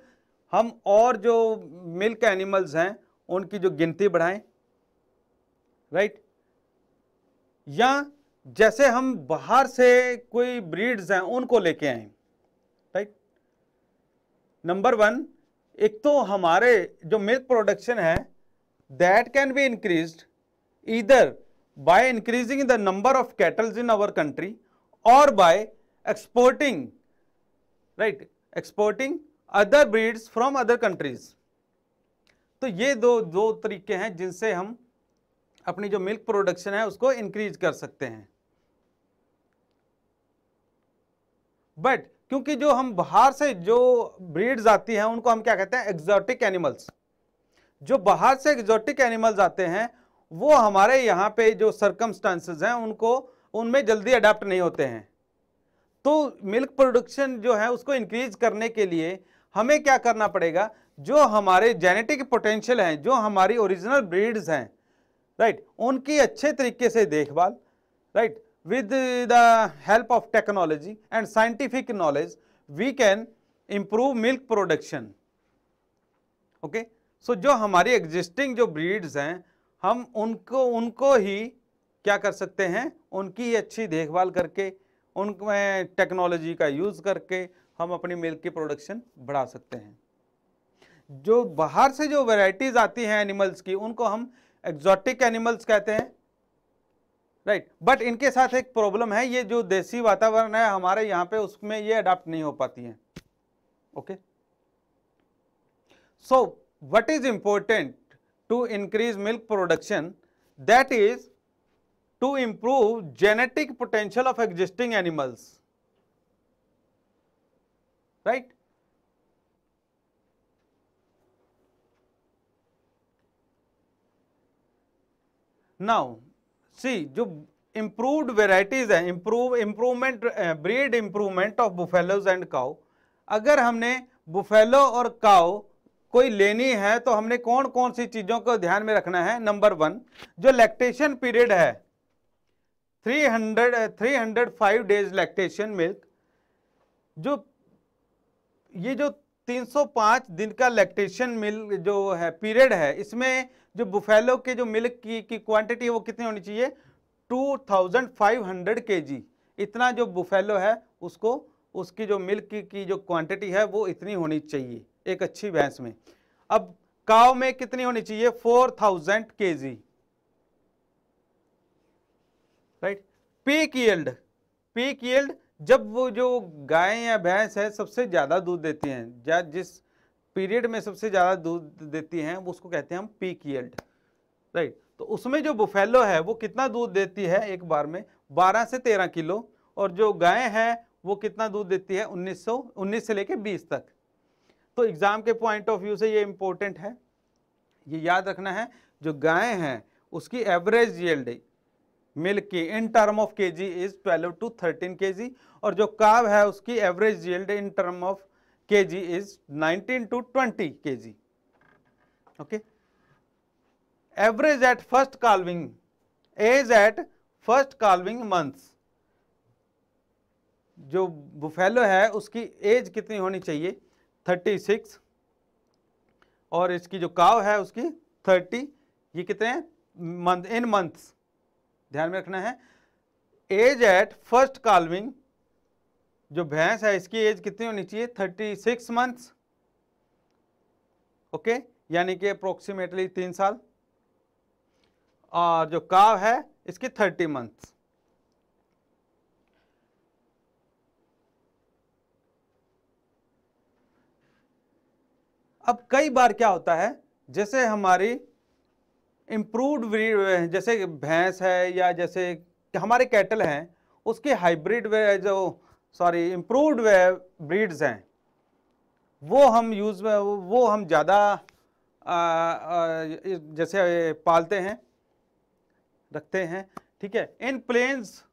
हम और जो मिल्क एनिमल्स हैं उनकी जो गिनती बढ़ाएं राइट या जैसे हम बाहर से कोई ब्रीड्स हैं उनको लेके आए राइट नंबर वन एक तो हमारे जो मिल्क प्रोडक्शन है दैट कैन बी इंक्रीज्ड इधर by increasing the number of cattle in our country or by exporting right exporting other breeds from other countries तो ये दो दो तरीके हैं जिनसे हम अपनी जो मिल्क प्रोडक्शन है उसको इंक्रीज कर सकते हैं बट क्योंकि जो हम बाहर से जो ब्रीड्स आती हैं उनको हम क्या कहते हैं एक्जॉटिक एनिमल्स जो बाहर से एग्जॉटिक एनिमल्स आते हैं वो हमारे यहाँ पे जो सरकमस्टांसेस हैं उनको उनमें जल्दी अडाप्ट नहीं होते हैं तो मिल्क प्रोडक्शन जो है उसको इंक्रीज करने के लिए हमें क्या करना पड़ेगा जो हमारे जेनेटिक पोटेंशियल हैं जो हमारी ओरिजिनल ब्रीड्स हैं राइट उनकी अच्छे तरीके से देखभाल right with the help of technology and scientific knowledge we can improve milk production okay so जो हमारी एग्जिस्टिंग जो ब्रीड्स हैं हम उनको उनको ही क्या कर सकते हैं उनकी अच्छी देखभाल करके उनमें टेक्नोलॉजी का यूज़ करके हम अपनी मिल्क की प्रोडक्शन बढ़ा सकते हैं जो बाहर से जो वैरायटीज़ आती हैं एनिमल्स की उनको हम एक्जॉटिक एनिमल्स कहते हैं राइट right. बट इनके साथ एक प्रॉब्लम है ये जो देसी वातावरण है हमारे यहाँ पे उसमें ये अडाप्ट नहीं हो पाती हैं okay so what is important to increase milk production that is to improve genetic potential of existing animals right now see jo improved varieties hai improve improvement uh, breed improvement of buffaloes and cow agar humne buffalo aur cow कोई लेनी है तो हमने कौन कौन सी चीज़ों को ध्यान में रखना है नंबर वन जो लैक्टेशन पीरियड है 300 305 डेज लैक्टेशन मिल्क जो ये जो 305 दिन का लैक्टेशन मिल्क जो है पीरियड है इसमें जो बुफेलो के जो मिल्क की की क्वांटिटी है वो कितनी होनी चाहिए 2500 केजी इतना जो बुफेलो है उसको उसकी जो मिल्क की, की जो क्वांटिटी है वो इतनी होनी चाहिए एक अच्छी भैंस में अब काव में कितनी होनी चाहिए four thousand K G right peak yield peak yield जब वो जो गाय या भैंस है सबसे ज़्यादा दूध देती हैं या जिस पीरियड में सबसे ज़्यादा दूध देती हैं उसको कहते हैं हम पीक यील्ड राइट तो उसमें जो बुफेलो है वो कितना दूध देती है एक बार में 12 से 13 किलो और जो गाय है वो कितना दूध देती है 1900 19 से लेके 20 तक तो एग्ज़ाम के पॉइंट ऑफ व्यू से ये इम्पोर्टेंट है ये याद रखना है जो गाय हैं उसकी एवरेज यील्ड मिल्क की इन term of K G is twelve to thirteen K G और जो काव है उसकी average yield in term of K G is nineteen to twenty K G okay average at first calving age at first calving month जो buffalo है उसकी as कितनी होनी चाहिए थर्टी सिक्स और इसकी जो काव है उसकी थर्टी ये कितने हैं मंथ इन मंथ्स ध्यान में रखना है एज एट फर्स्ट कालविंग जो भैंस है इसकी एज कितनी होनी चाहिए थर्टी सिक्स मंथ्स ओके यानी कि अप्रोक्सीमेटली तीन साल और जो काव है इसकी थर्टी मंथ्स अब कई बार क्या होता है जैसे हमारी इम्प्रूवड जैसे भैंस है या जैसे हमारे कैटल हैं उसकी हाइब्रिड वे जो सॉरी इम्प्रूवड वे ब्रीड्स हैं वो हम यूज़ में वो हम ज़्यादा जैसे पालते हैं रखते हैं ठीक है in plains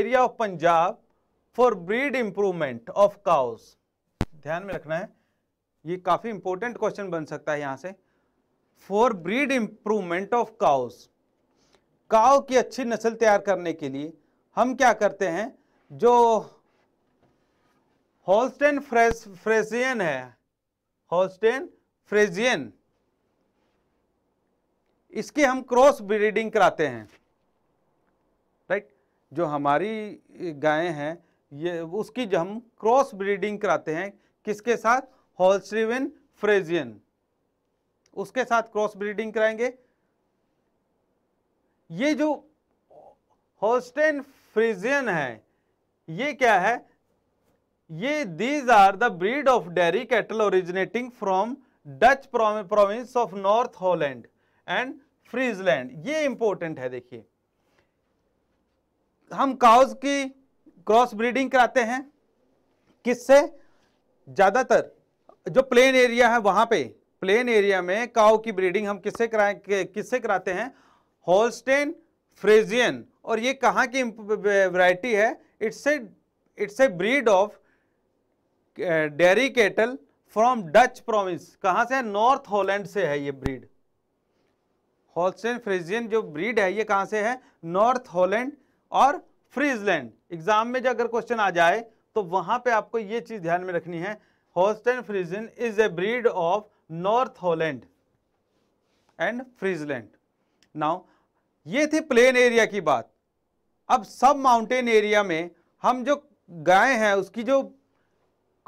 area of Punjab for breed improvement of cows ध्यान में रखना है ये काफ़ी इंपॉर्टेंट क्वेश्चन बन सकता है यहां से for breed improvement of cows cow की अच्छी नस्ल तैयार करने के लिए हम क्या करते हैं जो हॉलस्टेन फ्रेस फ्रेजियन है हॉलस्टेन फ्रेजियन इसकी हम क्रॉस ब्रीडिंग कराते हैं राइट जो हमारी गायें हैं ये उसकी जो हम क्रॉस ब्रीडिंग कराते हैं किसके साथ हॉल्स्ट्रीवन फ्रेजियन उसके साथ क्रॉस ब्रीडिंग कराएंगे ये जो हॉस्टेन फ्रिजियन है ये क्या है ये these are the breed of dairy cattle originating from Dutch province of North Holland and Friesland ये इंपॉर्टेंट है देखिए हम काउज की क्रॉस ब्रीडिंग कराते हैं किससे ज़्यादातर जो प्लेन एरिया है वहां पे प्लेन एरिया में काउ की ब्रीडिंग हम किससे करा किससे कराते हैं होल्स्टेन फ्रेजियन और ये कहाँ की वैरायटी है it's a it's a breed of dairy cattle from Dutch province कहाँ से है नॉर्थ हॉलैंड से है ये ब्रीड हॉलस्टेन फ्रिजियन जो ब्रीड है ये कहाँ से है नॉर्थ हॉलैंड और फ्रीजलैंड एग्जाम में जो अगर क्वेश्चन आ जाए तो वहाँ पे आपको ये चीज़ ध्यान में रखनी है Holstein Friesian is a breed of north Holland and Friesland now ये थी प्लेन एरिया की बात अब सब माउंटेन एरिया में हम जो गाय हैं उसकी जो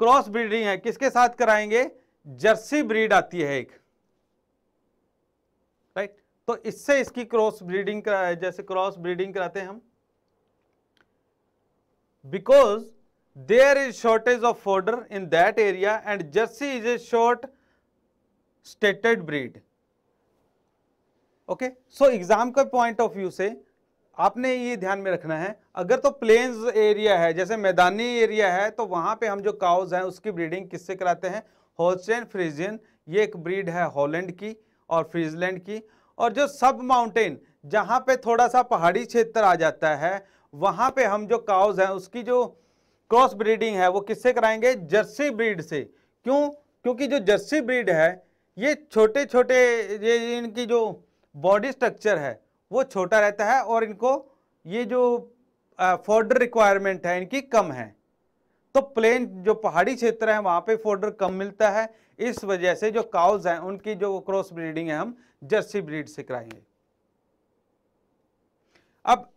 क्रॉस ब्रीडिंग है किसके साथ कराएंगे जर्सी ब्रीड आती है एक राइट right? तो इससे इसकी क्रॉस ब्रीडिंग जैसे क्रॉस ब्रीडिंग कराते हैं हम because there is shortage of fodder in that area and Jersey is a short stated breed. Okay, so exam का point of view से आपने ये ध्यान में रखना है अगर तो प्लेन्स एरिया है जैसे मैदानी एरिया है तो वहाँ पे हम जो काउज हैं उसकी ब्रीडिंग किससे कराते हैं होलस्टेन फ्रीजियन ये एक ब्रीड है हॉलैंड की और फ्रीजलैंड की और जो सब माउंटेन जहाँ पे थोड़ा सा पहाड़ी क्षेत्र आ जाता है वहाँ पे हम जो काउज हैं उसकी जो क्रॉस ब्रीडिंग है वो किससे कराएंगे जर्सी ब्रीड से क्यों क्योंकि जो जर्सी ब्रीड है ये छोटे छोटे ये इनकी जो बॉडी स्ट्रक्चर है वो छोटा रहता है और इनको ये जो फोर्डर रिक्वायरमेंट है इनकी कम है तो प्लेन जो पहाड़ी क्षेत्र है वहाँ पे फोर्डर कम मिलता है इस वजह से जो काउज हैं उनकी जो क्रॉस ब्रीडिंग है हम जर्सी ब्रीड से कराएंगे अब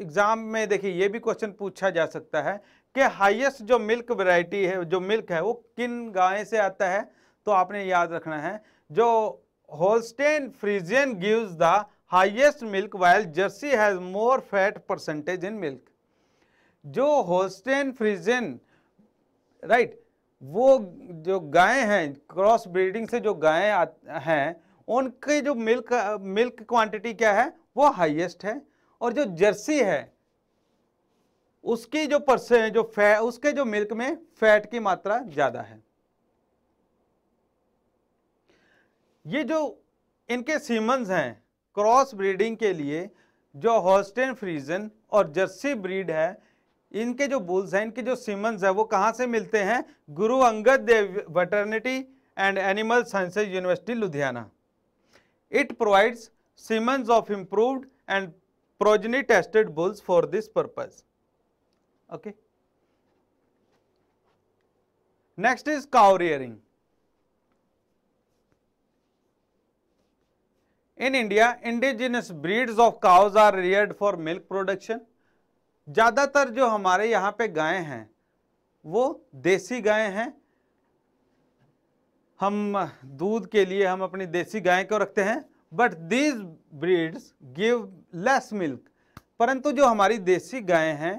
एग्ज़ाम में देखिए ये भी क्वेश्चन पूछा जा सकता है कि हाईएस्ट जो मिल्क वैरायटी है जो मिल्क है वो किन गाय से आता है तो आपने याद रखना है जो Holstein Friesian gives the highest milk while Jersey has more fat percentage in milk जो होल्स्टेन फ्रीजियन राइट वो जो गायें हैं क्रॉस ब्रीडिंग से जो गायें हैं उनकी जो मिल्क मिल्क क्वांटिटी क्या है वो हाईएस्ट है और जो जर्सी है उसकी जो परसें जो फै उसके जो मिल्क में फैट की मात्रा ज़्यादा है ये जो इनके सीमन्स हैं क्रॉस ब्रीडिंग के लिए जो हॉस्टेन फ्रीजन और जर्सी ब्रीड है इनके जो बुल्स हैं इनके जो सीमंस है वो कहाँ से मिलते हैं Guru Angad Dev veterinary and animal sciences university Ludhiana it provides semens of improved and progeny tested bulls for this purpose okay next is cow rearing in India indigenous breeds of cows are reared for milk production ज्यादातर जो हमारे यहां पे गायें हैं वो देसी गायें हैं हम दूध के लिए हम अपनी देसी गाय को रखते हैं but these breeds give less milk परंतु जो हमारी देसी गायें हैं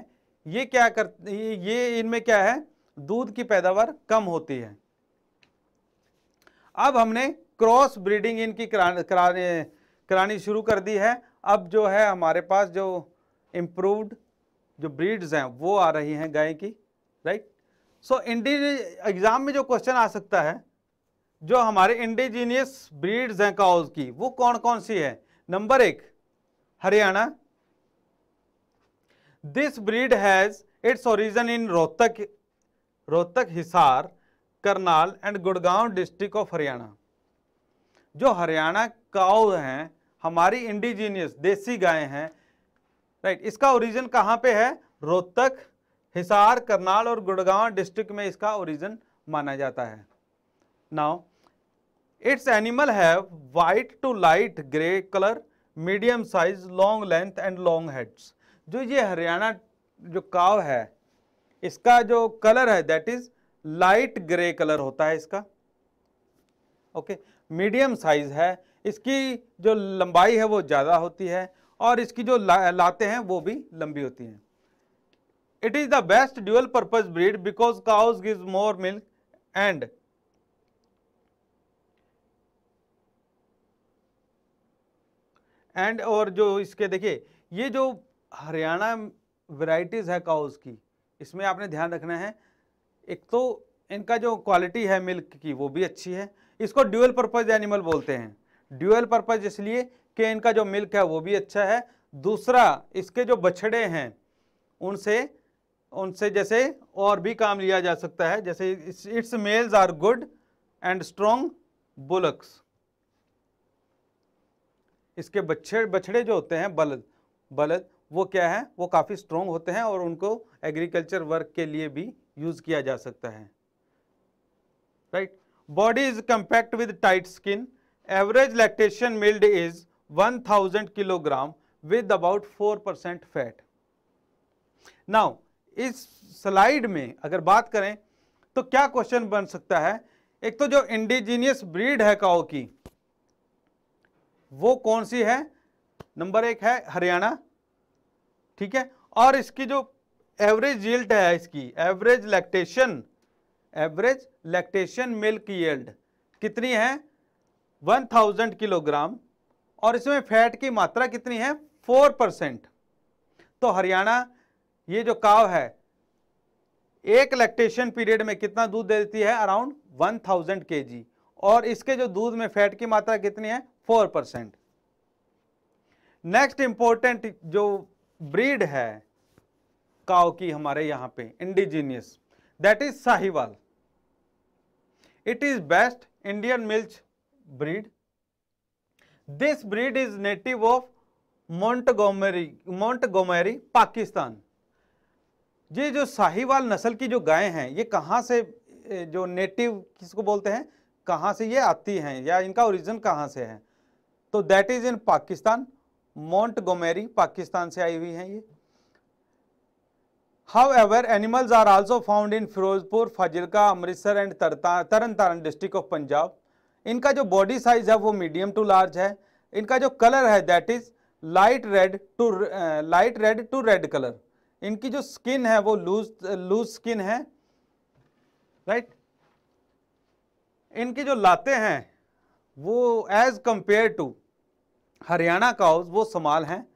ये क्या कर ये इनमें क्या है दूध की पैदावार कम होती है अब हमने क्रॉस ब्रीडिंग इनकी करानी शुरू कर दी है अब जो है हमारे पास जो इम्प्रूव्ड जो ब्रीड्स हैं वो आ रही हैं गाय की राइट सो इंडी एग्ज़ाम में जो क्वेश्चन आ सकता है जो हमारे इंडिजीनियस ब्रीड्स हैं काउज की वो कौन कौन सी है नंबर एक Haryana this breed has its origin in Rohtak Rohtak Hisar Karnal and Gurgaon district of Haryana जो हरियाणा काउ हैं हमारी इंडिजीनियस देसी गाय हैं राइट इसका ओरिजिन कहाँ पे है रोहतक हिसार करनाल और गुड़गांव डिस्ट्रिक्ट में इसका ओरिजिन माना जाता है now its animal have white to light grey colour medium size long length and long heads जो ये हरियाणा जो काव है इसका जो कलर है that is light grey colour होता है इसका ओके मीडियम साइज है इसकी जो लंबाई है वो ज़्यादा होती है और इसकी जो ला, लाते हैं वो भी लंबी होती हैं it is the best dual purpose breed because cows give more milk and and और जो इसके देखिए ये जो हरियाणा वैरायटीज़ है काउज़ की इसमें आपने ध्यान रखना है एक तो इनका जो क्वालिटी है मिल्क की वो भी अच्छी है इसको ड्यूअल पर्पज़ एनिमल बोलते हैं ड्यूअल पर्पज़ इसलिए कि इनका जो मिल्क है वो भी अच्छा है दूसरा इसके जो बछड़े हैं उनसे उनसे जैसे और भी काम लिया जा सकता है जैसे its males are good and strong bullocks इसके बच्छे बछड़े जो होते हैं बलद बलद वो क्या है वो काफ़ी स्ट्रॉन्ग होते हैं और उनको एग्रीकल्चर वर्क के लिए भी यूज़ किया जा सकता है right body is compact with tight skin average lactation mild is 1000 kilogram with about 4 percent fat now इस स्लाइड में अगर बात करें तो क्या क्वेश्चन बन सकता है एक तो जो इंडिजीनियस ब्रीड है काओ की वो कौन सी है नंबर एक है हरियाणा ठीक है और इसकी जो एवरेज यील्ड है इसकी average lactation average lactation milk yield कितनी है 1000 किलोग्राम और इसमें फैट की मात्रा कितनी है 4 परसेंट तो हरियाणा ये जो काव है एक लैक्टेशन पीरियड में कितना दूध देती है अराउंड 1000 थाउजेंड और इसके जो दूध में फैट की मात्रा कितनी है 4 परसेंट नेक्स्ट इंपॉर्टेंट जो ब्रीड है काव की हमारे यहां पे indigenous that is Sahiwal it best Indian milch breed this breed is native of Montgomery Montgomery Pakistan ये जो साहिवाल नस्ल की जो गायें हैं ये कहां से जो नेटिव किसको बोलते हैं कहां से ये आती हैं या इनका ओरिजिन कहां से है तो दैट इज़ इन पाकिस्तान गोमेरी पाकिस्तान से आई हुई हैं ये however animals are also found in Firozpur Fazilka Amritsar and Tarn Taran district of Punjab इनका जो बॉडी साइज है वो मीडियम टू लार्ज है इनका जो कलर है that is light red to light red to red colour इनकी जो स्किन है वो लूज लूज स्किन है राइट right? इनकी जो लाते हैं वो as compare to Haryana cows वो समाल हैं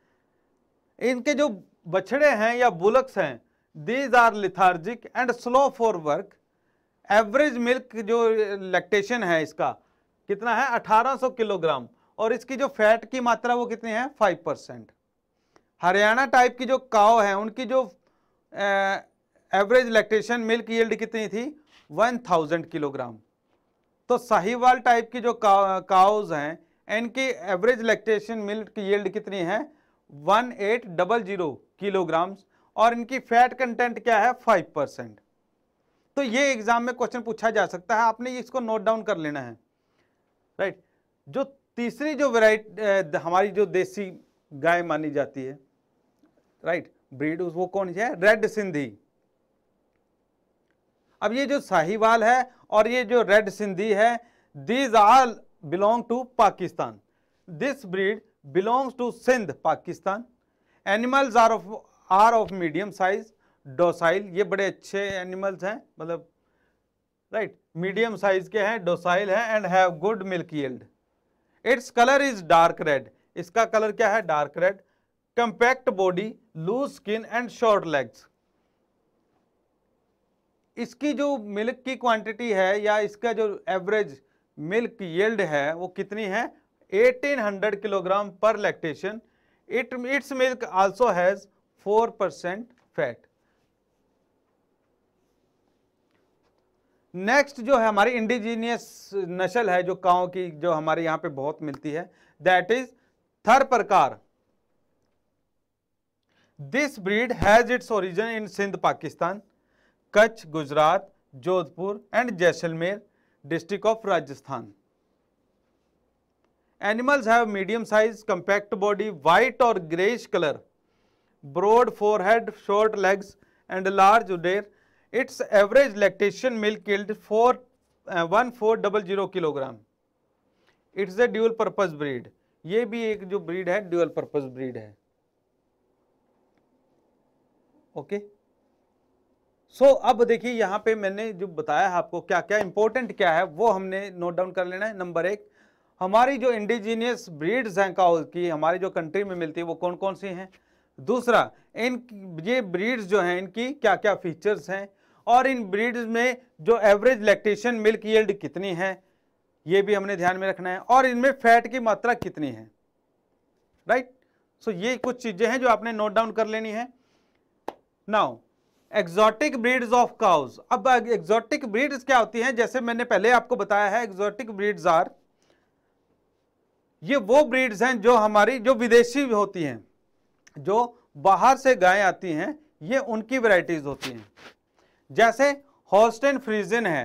इनके जो बछड़े हैं या बुलक्स हैं these are lethargic and slow for work average milk जो लैक्टेशन है इसका कितना है 1800 किलोग्राम और इसकी जो फैट की मात्रा वो कितनी है 5 परसेंट हरियाणा टाइप की जो काव है उनकी जो एवरेज लैक्टेशन मिल्क यील्ड कितनी थी 1000 किलोग्राम तो साहिवाल टाइप की जो काउज हैं इनकी एवरेज लैक्टेशन मिल्क येल्ड कितनी है जीरो किलोग्राम्स और इनकी फैट कंटेंट क्या है फाइव परसेंट तो ये एग्जाम में क्वेश्चन पूछा जा सकता है आपने इसको नोट डाउन कर लेना है राइट right? जो तीसरी जो वेराइट हमारी जो देसी गाय मानी जाती है राइट right? ब्रीड वो कौन है रेड सिंधी अब ये जो साहिवाल है और ये जो रेड सिंधी है these are belong to Pakistan. This breed belongs to Sindh, Pakistan. Animals are of are of medium size, docile. ये बड़े अच्छे animals हैं मतलब राइट मीडियम साइज के हैं डोसाइल हैं and have good milk yield its colour is dark red इसका कलर क्या है dark red compact body loose skin and short legs इसकी जो मिल्क की क्वांटिटी है या इसका जो एवरेज मिल्क येल्ड है वो कितनी है 1800 kilogram per lactation it its milk also has 4 percent fat next जो है हमारी इंडिजीनियस नस्ल है जो काओ की जो हमारे यहां पे बहुत मिलती है that is Tharparkar this breed has its origin in Sindh Pakistan Kutch Gujarat Jodhpur and Jaisalmer district of Rajasthan animals have medium size compact body white और greys colour broad forehead short legs and large udder its average lactation milk killed four one four double zero kilogram its a dual purpose breed ये भी एक जो breed है dual purpose breed है okay okay? So so, अब देखिए यहाँ पे मैंने जो बताया है आपको क्या क्या इंपॉर्टेंट क्या है वो हमने नोट डाउन कर लेना है नंबर एक हमारी जो इंडिजीनियस ब्रीड्स हैं काउल की हमारी जो कंट्री में मिलती है वो कौन कौन सी हैं दूसरा इन ये ब्रीड्स जो हैं इनकी क्या क्या फीचर्स हैं और इन ब्रीड्स में जो एवरेज लैक्टेशन मिल्क यील्ड कितनी है ये भी हमने ध्यान में रखना है और इनमें फैट की मात्रा कितनी है राइट right? सो so, ये कुछ चीज़ें हैं जो आपने नोट डाउन कर लेनी है now exotic breeds of cows अब एक्सॉटिक ब्रीड्स क्या होती हैं जैसे मैंने पहले आपको बताया है एक्सॉटिक ब्रीड्स आर ये वो ब्रीड्स हैं जो हमारी जो विदेशी होती हैं जो बाहर से गाय आती हैं ये उनकी वैरायटीज होती हैं जैसे हॉलस्टेन फ्रीजन है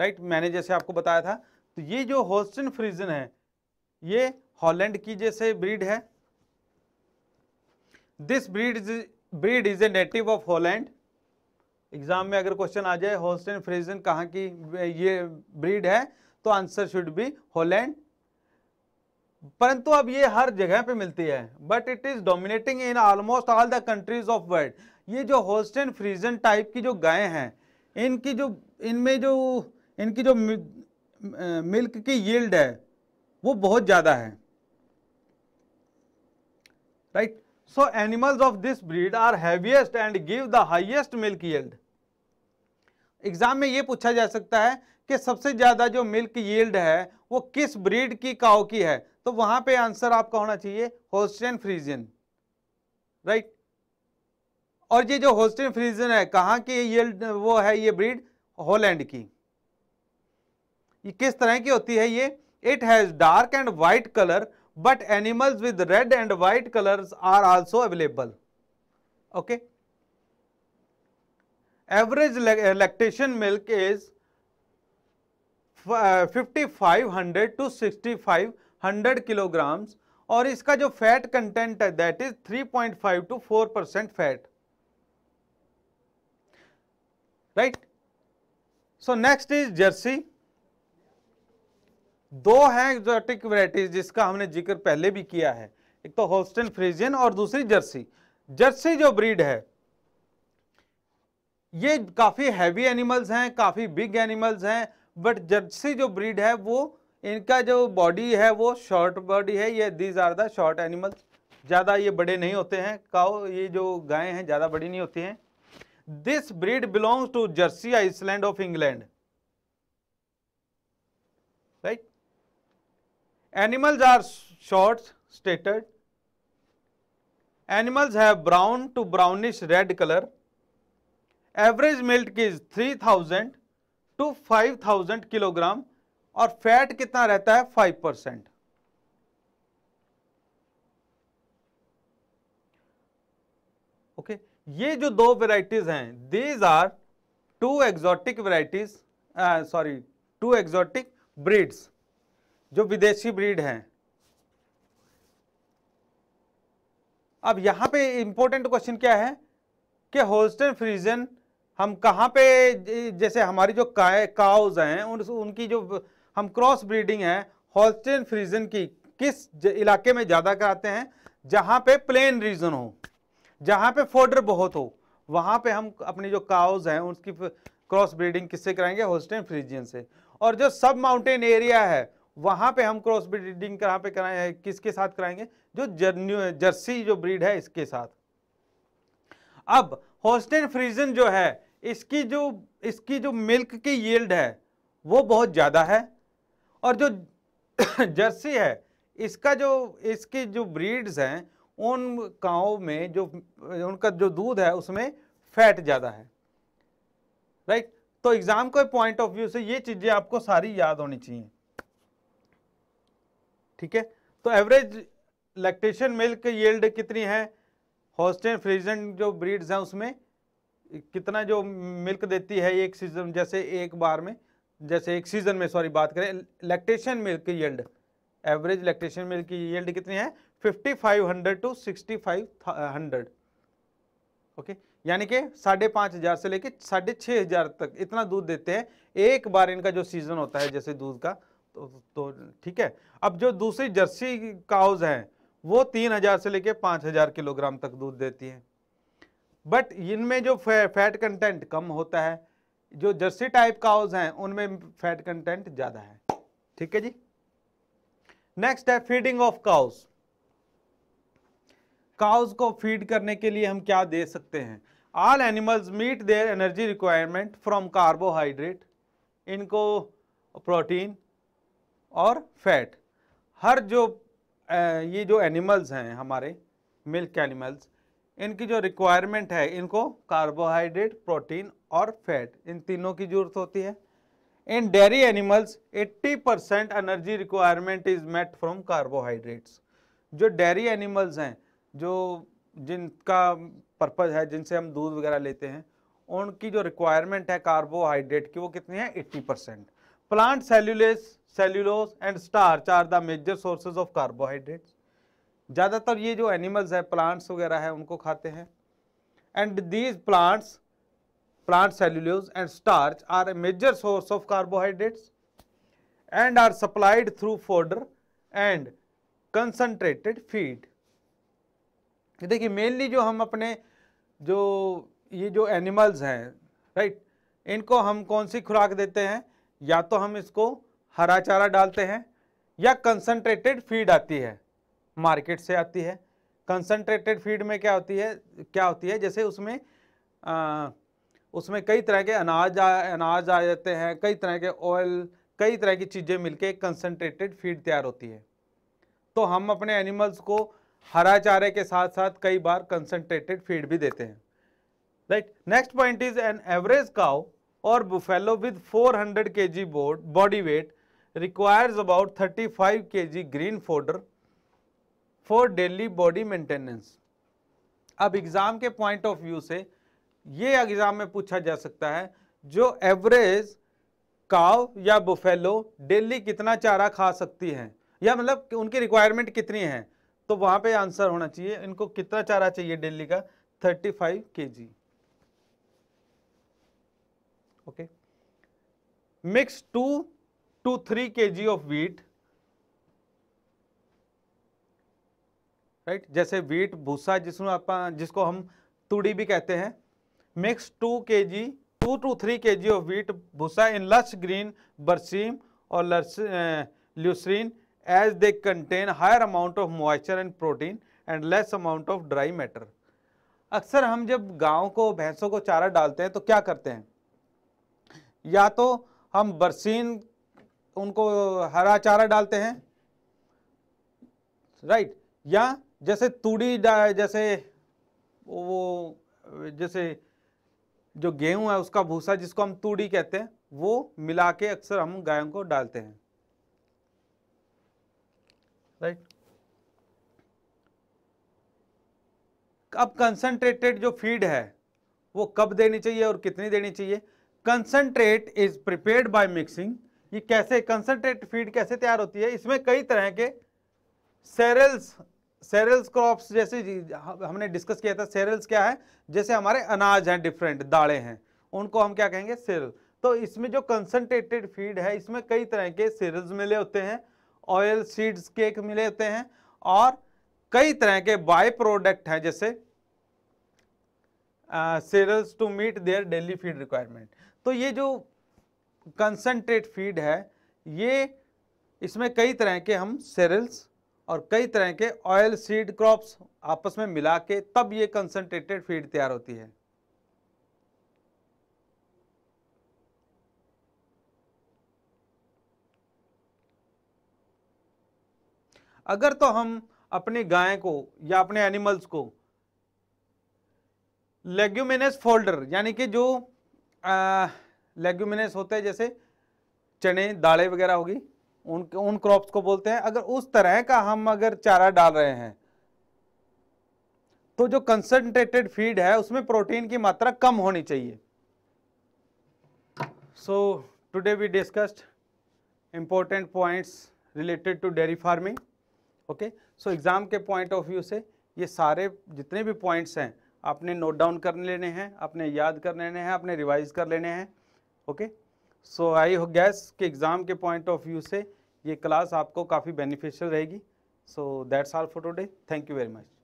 राइट मैंने जैसे आपको बताया था तो ये जो हॉलस्टेन फ्रीजन है ये हॉलैंड की जैसे ब्रीड है this breed breed is a native of Holland exam में अगर क्वेश्चन आ जाए होस्टेन फ्रीजन कहाँ की ये ब्रीड है तो आंसर शुड बी हॉलैंड परंतु अब ये हर जगह पे मिलती है but it is dominating in almost all the countries of world ये जो होस्टेन फ्रीजन टाइप की जो गायें हैं इनकी जो इनमें जो इनकी जो मिल्क की यील्ड है वो बहुत ज़्यादा है right right? So animals of this breed are heaviest and give the highest milk yield. Exam में ये पूछा जा सकता है कि सबसे ज़्यादा जो मिल्क यील्ड है वो किस ब्रीड की काओ की है तो वहाँ पे आंसर आपका होना चाहिए होस्टेन फ्रीजन राइट और ये जो होस्टेन फ्रीजन है कहाँ की यील्ड वो है ये ब्रीड हॉलैंड की ये किस तरह की होती है ये it has dark and white colour but animals with red and white colors are also available okay average uh, lactation milk is uh, 5500 to 6500 kilograms और इसका जो फैट कंटेंट है that is 3.5 to 4 percent fat right so next is Jersey दो हैं exotic varieties जिसका हमने जिक्र पहले भी किया है एक तो होस्टन फ्रीजियन और दूसरी जर्सी जर्सी जो ब्रीड है ये काफ़ी हैवी एनिमल्स हैं काफ़ी बिग एनिमल्स हैं बट जर्सी जो ब्रीड है वो इनका जो बॉडी है वो शॉर्ट बॉडी है ये these are the short animals ज़्यादा ये बड़े नहीं होते हैं काओ ये जो गायें हैं ज़्यादा बड़ी नहीं होती हैं this breed belongs to Jersey island of England right Animals are short stated. Animals have brown to brownish red color. Average milk is 3000 to 5000 kilogram और फैट कितना रहता है 5 परसेंट ओके ये जो दो वेराइटीज हैं these are two exotic varieties sorry two exotic breeds जो विदेशी ब्रीड हैं अब यहाँ पे इम्पोर्टेंट क्वेश्चन क्या है कि होल्स्टन फ्रीजन हम कहाँ पे जैसे हमारी जो काउज हैं उन, उनकी जो हम क्रॉस ब्रीडिंग है होल्स्टन फ्रीजन की किस इलाके में ज़्यादा कराते हैं जहां पे प्लेन रीजन हो जहां पे फोर्डर बहुत हो वहां पे हम अपनी जो काउज हैं उसकी क्रॉस ब्रीडिंग किससे कराएंगे होल्स्टन फ्रीजन से और जो सब माउंटेन एरिया है वहां पे हम क्रॉस ब्रीडिंग कहाँ पे कराएं किसके साथ कराएंगे जो जर्सी जो ब्रीड है इसके साथ अब होस्टेन फ्रीजन जो है इसकी जो इसकी जो मिल्क की येल्ड है वो बहुत ज़्यादा है और जो <coughs> जर्सी है इसका जो इसकी जो ब्रीड्स हैं उन काओं में जो उनका जो दूध है उसमें फैट ज़्यादा है राइट तो एग्ज़ाम के पॉइंट ऑफ व्यू से ये चीज़ें आपको सारी याद होनी चाहिए ठीक है तो एवरेज लैक्टेशन मिल्क येल्ड कितनी है हॉस्टेन फ्रीजन जो ब्रीड्स हैं उसमें कितना जो मिल्क देती है एक सीजन जैसे एक बार में जैसे एक सीजन में सॉरी बात करें lactation milk yield average lactation milk की येल्ड कितनी है 5500 टू 6500 ओके यानी कि साढ़े पाँच हज़ार से लेकर साढ़े छः हज़ार तक इतना दूध देते हैं एक बार इनका जो सीज़न होता है जैसे दूध का तो तो ठीक है अब जो दूसरी जर्सी काउज हैं वो तीन हजार से लेके पाँच हजार किलोग्राम तक दूध देती हैं बट इनमें जो फै, फैट कंटेंट कम होता है जो जर्सी टाइप काउज हैं उनमें फैट कंटेंट ज़्यादा है ठीक है जी नेक्स्ट है फीडिंग ऑफ काउज काउज को फीड करने के लिए हम क्या दे सकते हैं all animals meet their energy requirement from carbohydrate इनको प्रोटीन और फैट हर जो ये जो एनिमल्स हैं हमारे मिल्क एनिमल्स इनकी जो रिक्वायरमेंट है इनको कार्बोहाइड्रेट प्रोटीन और फैट इन तीनों की जरूरत होती है in dairy animals 80 percent energy requirement is met from carbohydrates जो डेयरी एनिमल्स हैं जो जिनका पर्पज़ है जिनसे हम दूध वगैरह लेते हैं उनकी जो रिक्वायरमेंट है कार्बोहाइड्रेट की वो कितनी है 80 percent plant cellulase cellulose and starch are the major sources of carbohydrates ज़्यादातर ये जो एनिमल्स है प्लांट्स वगैरह है उनको खाते हैं and these plants plant cellulose and starch are a major source of carbohydrates and are supplied through fodder and concentrated feed देखिए मेनली जो हम अपने जो ये जो एनिमल्स हैं राइट इनको हम कौन सी खुराक देते हैं या तो हम इसको हरा चारा डालते हैं या कंसनट्रेटेड फीड आती है मार्केट से आती है कंसनट्रेटेड फीड में क्या होती है क्या होती है जैसे उसमें आ, उसमें कई तरह के अनाज आ, अनाज आ जाते हैं कई तरह के ऑयल कई तरह की चीज़ें मिलके एक कंसनट्रेटेड फीड तैयार होती है तो हम अपने एनिमल्स को हरा चारे के साथ साथ कई बार कंसनट्रेटेड फीड भी देते हैं right next point is an average cow और buffalo with 400 hundred K G board body weight requires about 35 kg green fodder for daily body maintenance. अब एग्ज़ाम के पॉइंट ऑफ व्यू से ये एग्ज़ाम में पूछा जा सकता है जो एवरेज काव या बुफेलो डेली कितना चारा खा सकती है या मतलब उनकी रिक्वायरमेंट कितनी है तो वहां पे आंसर होना चाहिए इनको कितना चारा चाहिए डेली का 35 five K G okay mix to two three K G of wheat right जैसे वीट भूसा जिसमें आप जिसको हम तूड़ी भी कहते हैं मिक्स टू के जी to two three K G of wheat भूसा इन लस ग्रीन बरसीम और lucerne as they contain higher amount of moisture and protein and less amount of dry matter अक्सर हम जब गाँव को भैंसों को चारा डालते हैं तो क्या करते हैं या तो हम बरसीन उनको हरा चारा डालते हैं राइट या जैसे तूड़ी जैसे वो जैसे जो गेहूं है उसका भूसा जिसको हम तूड़ी कहते हैं वो मिला के अक्सर हम गायों को डालते हैं राइट अब कंसंट्रेटेड जो फीड है वो कब देनी चाहिए और कितनी देनी चाहिए concentrate is prepared by mixing ये कैसे कंसनट्रेट फीड कैसे तैयार होती है इसमें कई तरह के सेरल्स सेरल्स क्रॉप्स जैसे हमने डिस्कस किया था सेरल्स क्या है जैसे हमारे अनाज हैं डिफरेंट दाड़े हैं उनको हम क्या कहेंगे सेरल तो इसमें जो कंसनट्रेटेड फीड है इसमें कई तरह के सेरल्स मिले होते हैं ऑयल सीड्स केक मिले होते हैं और कई तरह के बाय प्रोडक्ट हैं जैसे cereals to meet their daily feed requirement तो ये जो कंसनट्रेट फीड है ये इसमें कई तरह के हम सेरल्स और कई तरह के ऑयल सीड क्रॉप्स आपस में मिला के तब ये कंसनट्रेटेड फीड तैयार होती है अगर तो हम अपनी गाय को या अपने एनिमल्स को लेग्यूमिनस फोल्डर यानी कि जो आ, लेग्यूमिनेस होते हैं जैसे चने दालें वगैरह होगी उन उन क्रॉप्स को बोलते हैं अगर उस तरह का हम अगर चारा डाल रहे हैं तो जो कंसनट्रेटेड फीड है उसमें प्रोटीन की मात्रा कम होनी चाहिए so today we discussed important points related to dairy farming okay so exam के पॉइंट ऑफ व्यू से ये सारे जितने भी पॉइंट्स हैं आपने नोट डाउन कर लेने हैं अपने याद कर लेने हैं अपने रिवाइज कर लेने हैं ओके सो आई हो गैस के एग्ज़ाम के पॉइंट ऑफ व्यू से ये क्लास आपको काफ़ी बेनिफिशियल रहेगी so that's all for today thank you very much